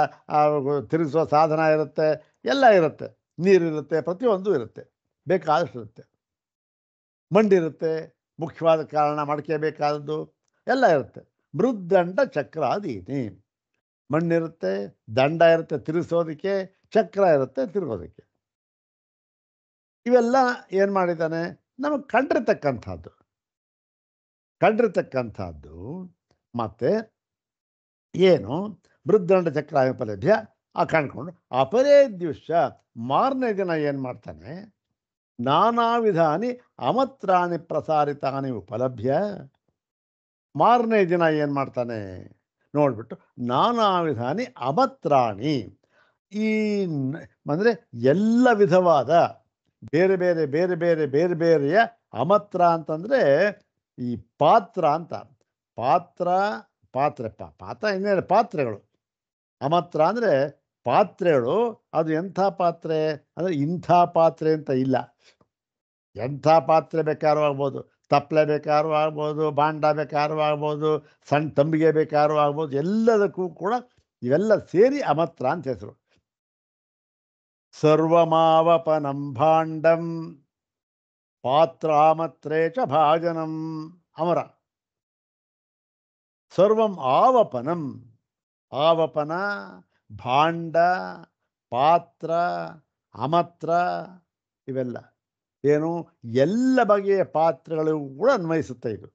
ತಿರುಗಿಸುವ ಸಾಧನ ಇರುತ್ತೆ ಎಲ್ಲ ಇರುತ್ತೆ ನೀರಿರುತ್ತೆ ಪ್ರತಿಯೊಂದು ಇರುತ್ತೆ ಬೇಕಾದಷ್ಟು ಇರುತ್ತೆ ಮಂಡಿರುತ್ತೆ ಮುಖ್ಯವಾದ ಕಾರಣ ಮಡಕೆ ಬೇಕಾದದ್ದು ಎಲ್ಲ ಇರುತ್ತೆ ಮೃದಂಡ ಚಕ್ರ ಆದೀನಿ ಮಣ್ಣಿರುತ್ತೆ ದಂಡ ಇರುತ್ತೆ ತಿರುಗಿಸೋದಕ್ಕೆ ಚಕ್ರ ಇರುತ್ತೆ ತಿರುಗೋದಕ್ಕೆ ಇವೆಲ್ಲ ಏನು ಮಾಡಿದ್ದಾನೆ ನಮಗೆ ಕಂಡಿರ್ತಕ್ಕಂಥದ್ದು ಕಂಡಿರ್ತಕ್ಕಂಥದ್ದು ಮತ್ತೆ ಏನು ಮೃದ್ದಂಡ ಚಕ್ರ ಅಪಲಭ್ಯ ಆ ಕಂಡ್ಕೊಂಡು ಅಪರೇ ದಿವಸ ಮಾರನೇ ದಿನ ಏನು ಮಾಡ್ತಾನೆ ನಾನಾ ವಿಧಾನಿ ಅಮತ್ರಾಣಿ ಪ್ರಸಾರಿತಾನಿ ಉಪಲಭ್ಯ ಮಾರನೇ ದಿನ ಏನು ಮಾಡ್ತಾನೆ ನೋಡ್ಬಿಟ್ಟು ನಾನಾ ವಿಧಾನಿ ಅಮತ್ರಾಣಿ ಈ ಅಂದರೆ ಎಲ್ಲ ವಿಧವಾದ ಬೇರೆ ಬೇರೆ ಬೇರೆ ಬೇರೆ ಬೇರೆ ಬೇರೆಯ ಅಮತ್ರ ಅಂತಂದರೆ ಈ ಪಾತ್ರ ಅಂತ ಪಾತ್ರ ಪಾತ್ರೆ ಪಾ ಪಾತ್ರ ಇನ್ನೇನು ಪಾತ್ರೆಗಳು ಅಮತ್ರ ಅಂದರೆ ಪಾತ್ರೆಗಳು ಅದು ಎಂಥ ಪಾತ್ರೆ ಅಂದರೆ ಇಂಥ ಪಾತ್ರೆ ಅಂತ ಇಲ್ಲ ಎಂಥ ಪಾತ್ರೆ ಬೇಕಾದ್ರೂ ಆಗ್ಬೋದು ತಪ್ಪಲೆ ಬೇಕಾದ್ರೂ ಆಗ್ಬೋದು ಬಾಂಡ ಬೇಕಾದ್ರೂ ಆಗ್ಬೋದು ಸಣ್ಣ ತಂಬಿಗೆ ಬೇಕಾದ್ರೂ ಆಗ್ಬೋದು ಎಲ್ಲದಕ್ಕೂ ಕೂಡ ಇವೆಲ್ಲ ಸೇರಿ ಅಮತ್ರ ಅಂತ ಹೆಸರು ಸರ್ವಮಾವಪನಂ ಭಾಂಡಂ ಅಮತ್ರೇ ಚ ಭಾಜನಂ ಅಮರ ಸರ್ವಂ ಆವಪನಂ ಆವಪನ ಭಾಂಡ ಪಾತ್ರ ಅಮತ್ರ ಇವೆಲ್ಲ ಏನು ಎಲ್ಲ ಬಗೆಯ ಪಾತ್ರಗಳು ಕೂಡ ಅನ್ವಯಿಸುತ್ತೆ ಇದು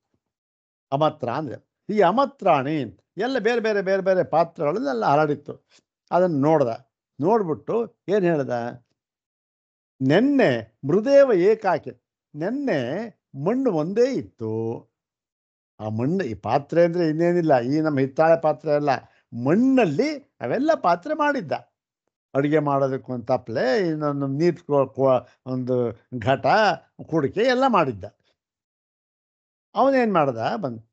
ಅಮತ್ರ ಅಂದರೆ ಈ ಅಮತ್ರಾಣಿ ಎಲ್ಲ ಬೇರೆ ಬೇರೆ ಬೇರೆ ಬೇರೆ ಪಾತ್ರಗಳನ್ನೆಲ್ಲ ಹರಡಿತ್ತು ಅದನ್ನು ನೋಡ್ದ ನೋಡ್ಬಿಟ್ಟು ಏನು ಹೇಳ್ದ ನೆನ್ನೆ ಮೃದೇವ ಏಕಾಕೆ ನೆನ್ನೆ ಮಣ್ಣು ಒಂದೇ ಇತ್ತು ಆ ಮಣ್ಣು ಈ ಪಾತ್ರೆ ಅಂದರೆ ಇನ್ನೇನಿಲ್ಲ ಈ ನಮ್ಮ ಹಿತ್ತಾಳೆ ಪಾತ್ರೆ ಅಲ್ಲ ಮಣ್ಣಲ್ಲಿ ಅವೆಲ್ಲ ಪಾತ್ರೆ ಮಾಡಿದ್ದ ಅಡುಗೆ ಮಾಡೋದಕ್ಕೆ ಒಂದು ತಪ್ಪಲೆ ಇನ್ನೊಂದು ನೀರು ಒಂದು ಘಟ ಕುಡಿಕೆ ಎಲ್ಲ ಮಾಡಿದ್ದ ಅವನೇನು ಮಾಡ್ದ ಬಂದು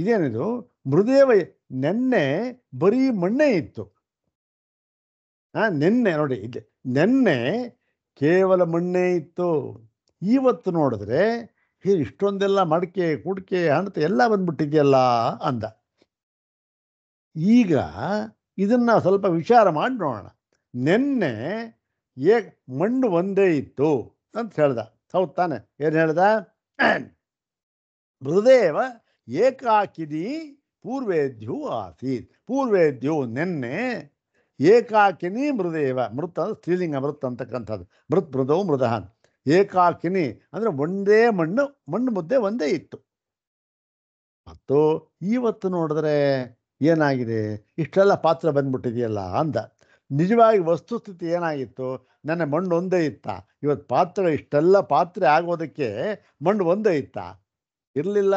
ಇದೇನಿದು ಮೃದೇವ ನೆನ್ನೆ ಬರೀ ಮಣ್ಣೆ ಇತ್ತು ಹಾಂ ನೆನ್ನೆ ನೋಡಿ ಇದೆ ನೆನ್ನೆ ಕೇವಲ ಮಣ್ಣೆ ಇತ್ತು ಇವತ್ತು ನೋಡಿದ್ರೆ ಹೀ ಇಷ್ಟೊಂದೆಲ್ಲ ಮಡಿಕೆ ಕುಡಿಕೆ ಹಣತೆ ಎಲ್ಲ ಬಂದ್ಬಿಟ್ಟಿದೆಯಲ್ಲ ಅಂದ ಈಗ ಇದನ್ನ ಸ್ವಲ್ಪ ವಿಚಾರ ಮಾಡಿ ನೋಡೋಣ ನೆನ್ನೆ ಏ ಮಣ್ಣು ಒಂದೇ ಇತ್ತು ಅಂತ ಹೇಳ್ದ ಹೌದು ತಾನೆ ಏನು ಹೇಳ್ದ ಮೃದೇವ ಏಕಾಕಿನಿ ಪೂರ್ವೇದ್ಯು ಆಸೀತ್ ಪೂರ್ವೇದ್ಯು ನೆನ್ನೆ ಏಕಾಕಿನಿ ಮೃದೇವ ಮೃತ ಸ್ತ್ರೀಲಿಂಗ ಮೃತ ಅಂತಕ್ಕಂಥದ್ದು ಮೃತ್ ಮೃದವು ಮೃದ ಏಕಾಕಿನಿ ಅಂದ್ರೆ ಒಂದೇ ಮಣ್ಣು ಮಣ್ಣು ಮುದ್ದೆ ಒಂದೇ ಇತ್ತು ಮತ್ತು ಇವತ್ತು ನೋಡಿದ್ರೆ ಏನಾಗಿದೆ ಇಷ್ಟೆಲ್ಲ ಪಾತ್ರ ಬಂದ್ಬಿಟ್ಟಿದೆಯಲ್ಲ ಅಂದ ನಿಜವಾಗಿ ವಸ್ತುಸ್ಥಿತಿ ಏನಾಗಿತ್ತು ನನ್ನ ಮಣ್ಣು ಒಂದೇ ಇತ್ತ ಇವತ್ತು ಪಾತ್ರೆ ಇಷ್ಟೆಲ್ಲ ಪಾತ್ರೆ ಆಗೋದಕ್ಕೆ ಮಣ್ಣು ಒಂದೇ ಇತ್ತ ಇರಲಿಲ್ಲ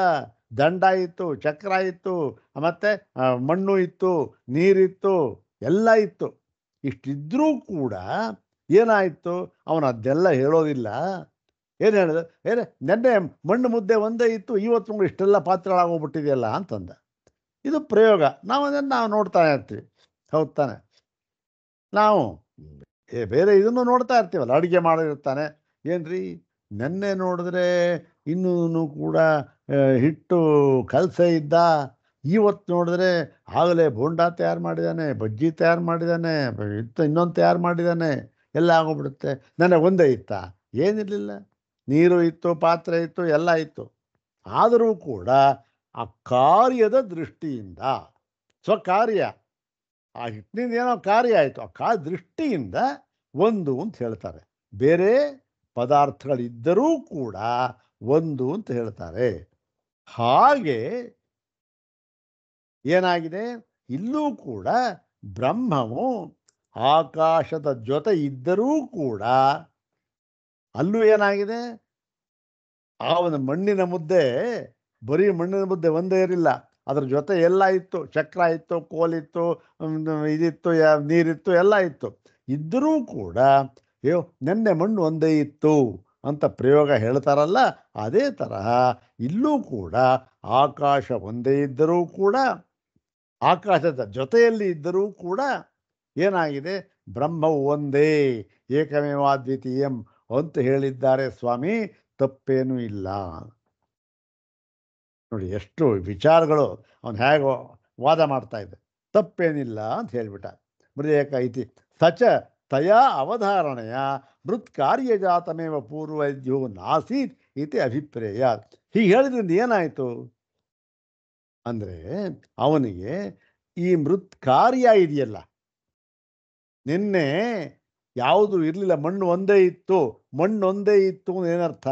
ದಂಡ ಇತ್ತು ಚಕ್ರ ಇತ್ತು ಮತ್ತು ಮಣ್ಣು ಇತ್ತು ನೀರಿತ್ತು ಎಲ್ಲ ಇತ್ತು ಇಷ್ಟಿದ್ರೂ ಕೂಡ ಏನಾಯಿತು ಅವನು ಅದೆಲ್ಲ ಹೇಳೋದಿಲ್ಲ ಏನು ಹೇಳಿದ ಏನೇ ನೆನ್ನೆ ಮಣ್ಣು ಮುದ್ದೆ ಒಂದೇ ಇತ್ತು ಇವತ್ತು ನಮ್ಗೆ ಇಷ್ಟೆಲ್ಲ ಪಾತ್ರೆಗಳಾಗೋಗ್ಬಿಟ್ಟಿದೆಯಲ್ಲ ಅಂತಂದ ಇದು ಪ್ರಯೋಗ ನಾವು ಅದನ್ನು ನಾವು ನೋಡ್ತಾ ಇರ್ತೀವಿ ಹೌದು ತಾನೆ ನಾವು ಬೇರೆ ಇದನ್ನು ನೋಡ್ತಾ ಇರ್ತೀವಲ್ಲ ಅಡುಗೆ ಮಾಡಿರ್ತಾನೆ ಏನ್ರಿ ನೆನ್ನೆ ನೋಡಿದ್ರೆ ಇನ್ನೂ ಕೂಡ ಹಿಟ್ಟು ಕಲಸೆ ಇದ್ದ ಇವತ್ತು ನೋಡಿದ್ರೆ ಆಗಲೇ ಬೋಂಡಾ ತಯಾರು ಮಾಡಿದ್ದಾನೆ ಬಜ್ಜಿ ತಯಾರು ಮಾಡಿದ್ದಾನೆ ಇತ್ತ ಇನ್ನೊಂದು ತಯಾರು ಮಾಡಿದ್ದಾನೆ ಎಲ್ಲ ಆಗೋಗ್ಬಿಡುತ್ತೆ ನನಗೆ ಒಂದೇ ಇತ್ತ ಏನಿರಲಿಲ್ಲ ನೀರು ಇತ್ತು ಪಾತ್ರೆ ಇತ್ತು ಎಲ್ಲ ಇತ್ತು ಆದರೂ ಕೂಡ ಆ ಕಾರ್ಯದ ದೃಷ್ಟಿಯಿಂದ ಸ್ವಕಾರ್ಯ ಆ ಹಿಟ್ಟಿನಿಂದ ಏನೋ ಕಾರ್ಯ ಆಯಿತು ಆ ಕಾ ದೃಷ್ಟಿಯಿಂದ ಒಂದು ಅಂತ ಹೇಳ್ತಾರೆ ಬೇರೆ ಪದಾರ್ಥಗಳಿದ್ದರೂ ಕೂಡ ಒಂದು ಅಂತ ಹೇಳ್ತಾರೆ ಹಾಗೆ ಏನಾಗಿದೆ ಇಲ್ಲೂ ಕೂಡ ಬ್ರಹ್ಮವು ಆಕಾಶದ ಜೊತೆ ಇದ್ದರೂ ಕೂಡ ಅಲ್ಲೂ ಏನಾಗಿದೆ ಆ ಒಂದು ಮಣ್ಣಿನ ಮುದ್ದೆ ಬರೀ ಮಣ್ಣಿನ ಮುದ್ದೆ ಒಂದೇ ಇರಲಿಲ್ಲ ಅದ್ರ ಜೊತೆ ಎಲ್ಲ ಇತ್ತು ಚಕ್ರ ಇತ್ತು ಕೋಲಿತ್ತು ಇದಿತ್ತು ನೀರಿತ್ತು ಎಲ್ಲ ಇತ್ತು ಇದ್ದರೂ ಕೂಡ ಅಯ್ಯೋ ನೆನ್ನೆ ಮಣ್ಣು ಒಂದೇ ಇತ್ತು ಅಂತ ಪ್ರಯೋಗ ಹೇಳ್ತಾರಲ್ಲ ಅದೇ ತರಹ ಇಲ್ಲೂ ಕೂಡ ಆಕಾಶ ಒಂದೇ ಇದ್ದರೂ ಕೂಡ ಆಕಾಶದ ಜೊತೆಯಲ್ಲಿ ಇದ್ದರೂ ಕೂಡ ಏನಾಗಿದೆ ಬ್ರಹ್ಮವು ಒಂದೇ ಏಕಮೇವಾದ್ವಿತೀಯಂ ಅಂತ ಹೇಳಿದ್ದಾರೆ ಸ್ವಾಮಿ ತಪ್ಪೇನೂ ಇಲ್ಲ ನೋಡಿ ಎಷ್ಟು ವಿಚಾರಗಳು ಅವನು ಹೇಗೆ ವಾದ ಮಾಡ್ತಾ ಇದ್ದ ತಪ್ಪೇನಿಲ್ಲ ಅಂತ ಹೇಳ್ಬಿಟ್ಟ ಮೃದೇಕ ಇತಿ ಸಚ ತಯಾ ಅವಧಾರಣೆಯ ಮೃತ್ ಪೂರ್ವ ಪೂರ್ವದ್ಯೋ ನಾಸೀತ್ ಇತಿ ಅಭಿಪ್ರೇಯ ಹೀಗೆ ಹೇಳಿದ್ರಿಂದ ಏನಾಯ್ತು ಅಂದ್ರೆ ಅವನಿಗೆ ಈ ಮೃತ್ ಕಾರ್ಯ ಇದೆಯಲ್ಲ ನಿನ್ನೆ ಯಾವುದು ಇರಲಿಲ್ಲ ಮಣ್ಣು ಒಂದೇ ಇತ್ತು ಮಣ್ಣೊಂದೇ ಇತ್ತು ಏನರ್ಥ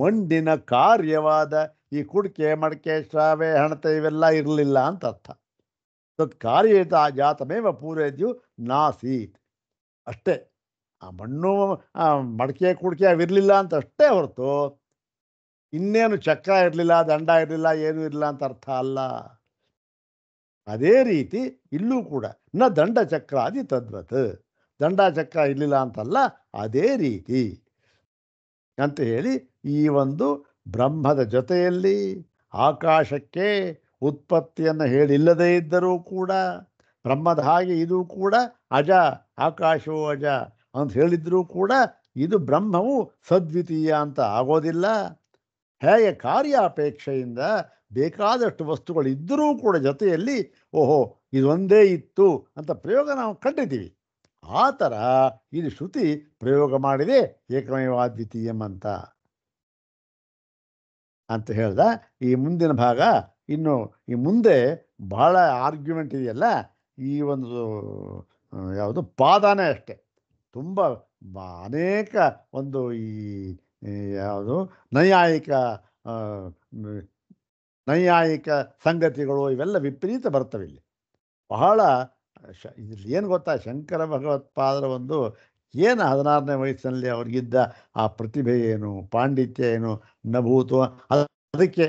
ಮಣ್ಣಿನ ಕಾರ್ಯವಾದ ಈ ಕುಡಿಕೆ ಮಡಕೆ ಶ್ರಾವೆ ಹಣತೆ ಇವೆಲ್ಲ ಇರಲಿಲ್ಲ ಅಂತ ಅರ್ಥ ತತ್ ಜಾತ ಜಾತಮೇವ ಪೂರೈದ್ಯು ನಾಸೀತ್ ಅಷ್ಟೇ ಆ ಮಣ್ಣು ಮಡಕೆ ಕುಡಿಕೆ ಅವಿರಲಿಲ್ಲ ಅಂತ ಅಷ್ಟೇ ಹೊರತು ಇನ್ನೇನು ಚಕ್ರ ಇರಲಿಲ್ಲ ದಂಡ ಇರಲಿಲ್ಲ ಏನೂ ಇರಲಿಲ್ಲ ಅಂತ ಅರ್ಥ ಅಲ್ಲ ಅದೇ ರೀತಿ ಇಲ್ಲೂ ಕೂಡ ನ ದಂಡ ಚಕ್ರ ಅದಿ ತದ್ವತ್ ದಂಡ ಚಕ್ರ ಇರಲಿಲ್ಲ ಅಂತಲ್ಲ ಅದೇ ರೀತಿ ಅಂತ ಹೇಳಿ ಈ ಒಂದು ಬ್ರಹ್ಮದ ಜೊತೆಯಲ್ಲಿ ಆಕಾಶಕ್ಕೆ ಉತ್ಪತ್ತಿಯನ್ನು ಹೇಳಿಲ್ಲದೇ ಇದ್ದರೂ ಕೂಡ ಬ್ರಹ್ಮದ ಹಾಗೆ ಇದು ಕೂಡ ಅಜ ಆಕಾಶೋ ಅಜ ಅಂತ ಹೇಳಿದ್ರೂ ಕೂಡ ಇದು ಬ್ರಹ್ಮವು ಸದ್ವಿತೀಯ ಅಂತ ಆಗೋದಿಲ್ಲ ಹೇಗೆ ಕಾರ್ಯಾಪೇಕ್ಷೆಯಿಂದ ಬೇಕಾದಷ್ಟು ವಸ್ತುಗಳು ಇದ್ದರೂ ಕೂಡ ಜೊತೆಯಲ್ಲಿ ಓಹೋ ಇದೊಂದೇ ಇತ್ತು ಅಂತ ಪ್ರಯೋಗ ನಾವು ಕಂಡಿದ್ದೀವಿ ಆ ಥರ ಇದು ಶ್ರುತಿ ಪ್ರಯೋಗ ಮಾಡಿದೆ ಏಕಮೇವಾದ್ವಿತೀಯಂ ಅಂತ ಅಂತ ಹೇಳ್ದ ಈ ಮುಂದಿನ ಭಾಗ ಇನ್ನು ಈ ಮುಂದೆ ಬಹಳ ಆರ್ಗ್ಯುಮೆಂಟ್ ಇದೆಯಲ್ಲ ಈ ಒಂದು ಯಾವುದು ಪಾದಾನೇ ಅಷ್ಟೆ ತುಂಬ ಅನೇಕ ಒಂದು ಈ ಯಾವುದು ನೈಯಾಯಿಕ ನೈಯಾಯಿಕ ಸಂಗತಿಗಳು ಇವೆಲ್ಲ ವಿಪರೀತ ಬರ್ತವೆ ಇಲ್ಲಿ ಬಹಳ ಶ ಏನು ಗೊತ್ತಾ ಶಂಕರ ಭಗವತ್ಪಾದರ ಒಂದು ಏನು ಹದಿನಾರನೇ ವಯಸ್ಸಿನಲ್ಲಿ ಅವ್ರಿಗಿದ್ದ ಆ ಪ್ರತಿಭೆ ಏನು ಪಾಂಡಿತ್ಯ ಏನು ನಭೂತು ಅದಕ್ಕೆ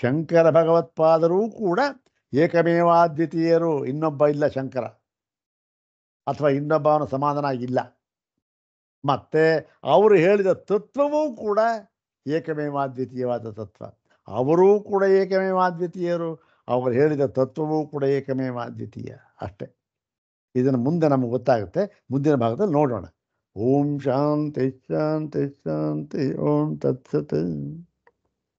ಶಂಕರ ಭಗವತ್ಪಾದರೂ ಕೂಡ ಏಕಮೇವಾದ್ವಿತೀಯರು ಇನ್ನೊಬ್ಬ ಇಲ್ಲ ಶಂಕರ ಅಥವಾ ಸಮಾಧಾನ ಇಲ್ಲ ಮತ್ತೆ ಅವರು ಹೇಳಿದ ತತ್ವವೂ ಕೂಡ ಏಕಮೇವಾದ್ವಿತೀಯವಾದ ತತ್ವ ಅವರೂ ಕೂಡ ಏಕಮೇವಾದ್ವಿತೀಯರು ಅವರು ಹೇಳಿದ ತತ್ವವೂ ಕೂಡ ಏಕಮೇವಾದ್ವಿತೀಯ ಅಷ್ಟೇ ಇದನ್ನು ಮುಂದೆ ನಮಗೆ ಗೊತ್ತಾಗುತ್ತೆ ಮುಂದಿನ ಭಾಗದಲ್ಲಿ ನೋಡೋಣ ಓಂ ಶಾಂತಿ ಶಾಂತಿ ಶಾಂತಿ ಓಂ ತತ್ಸತ್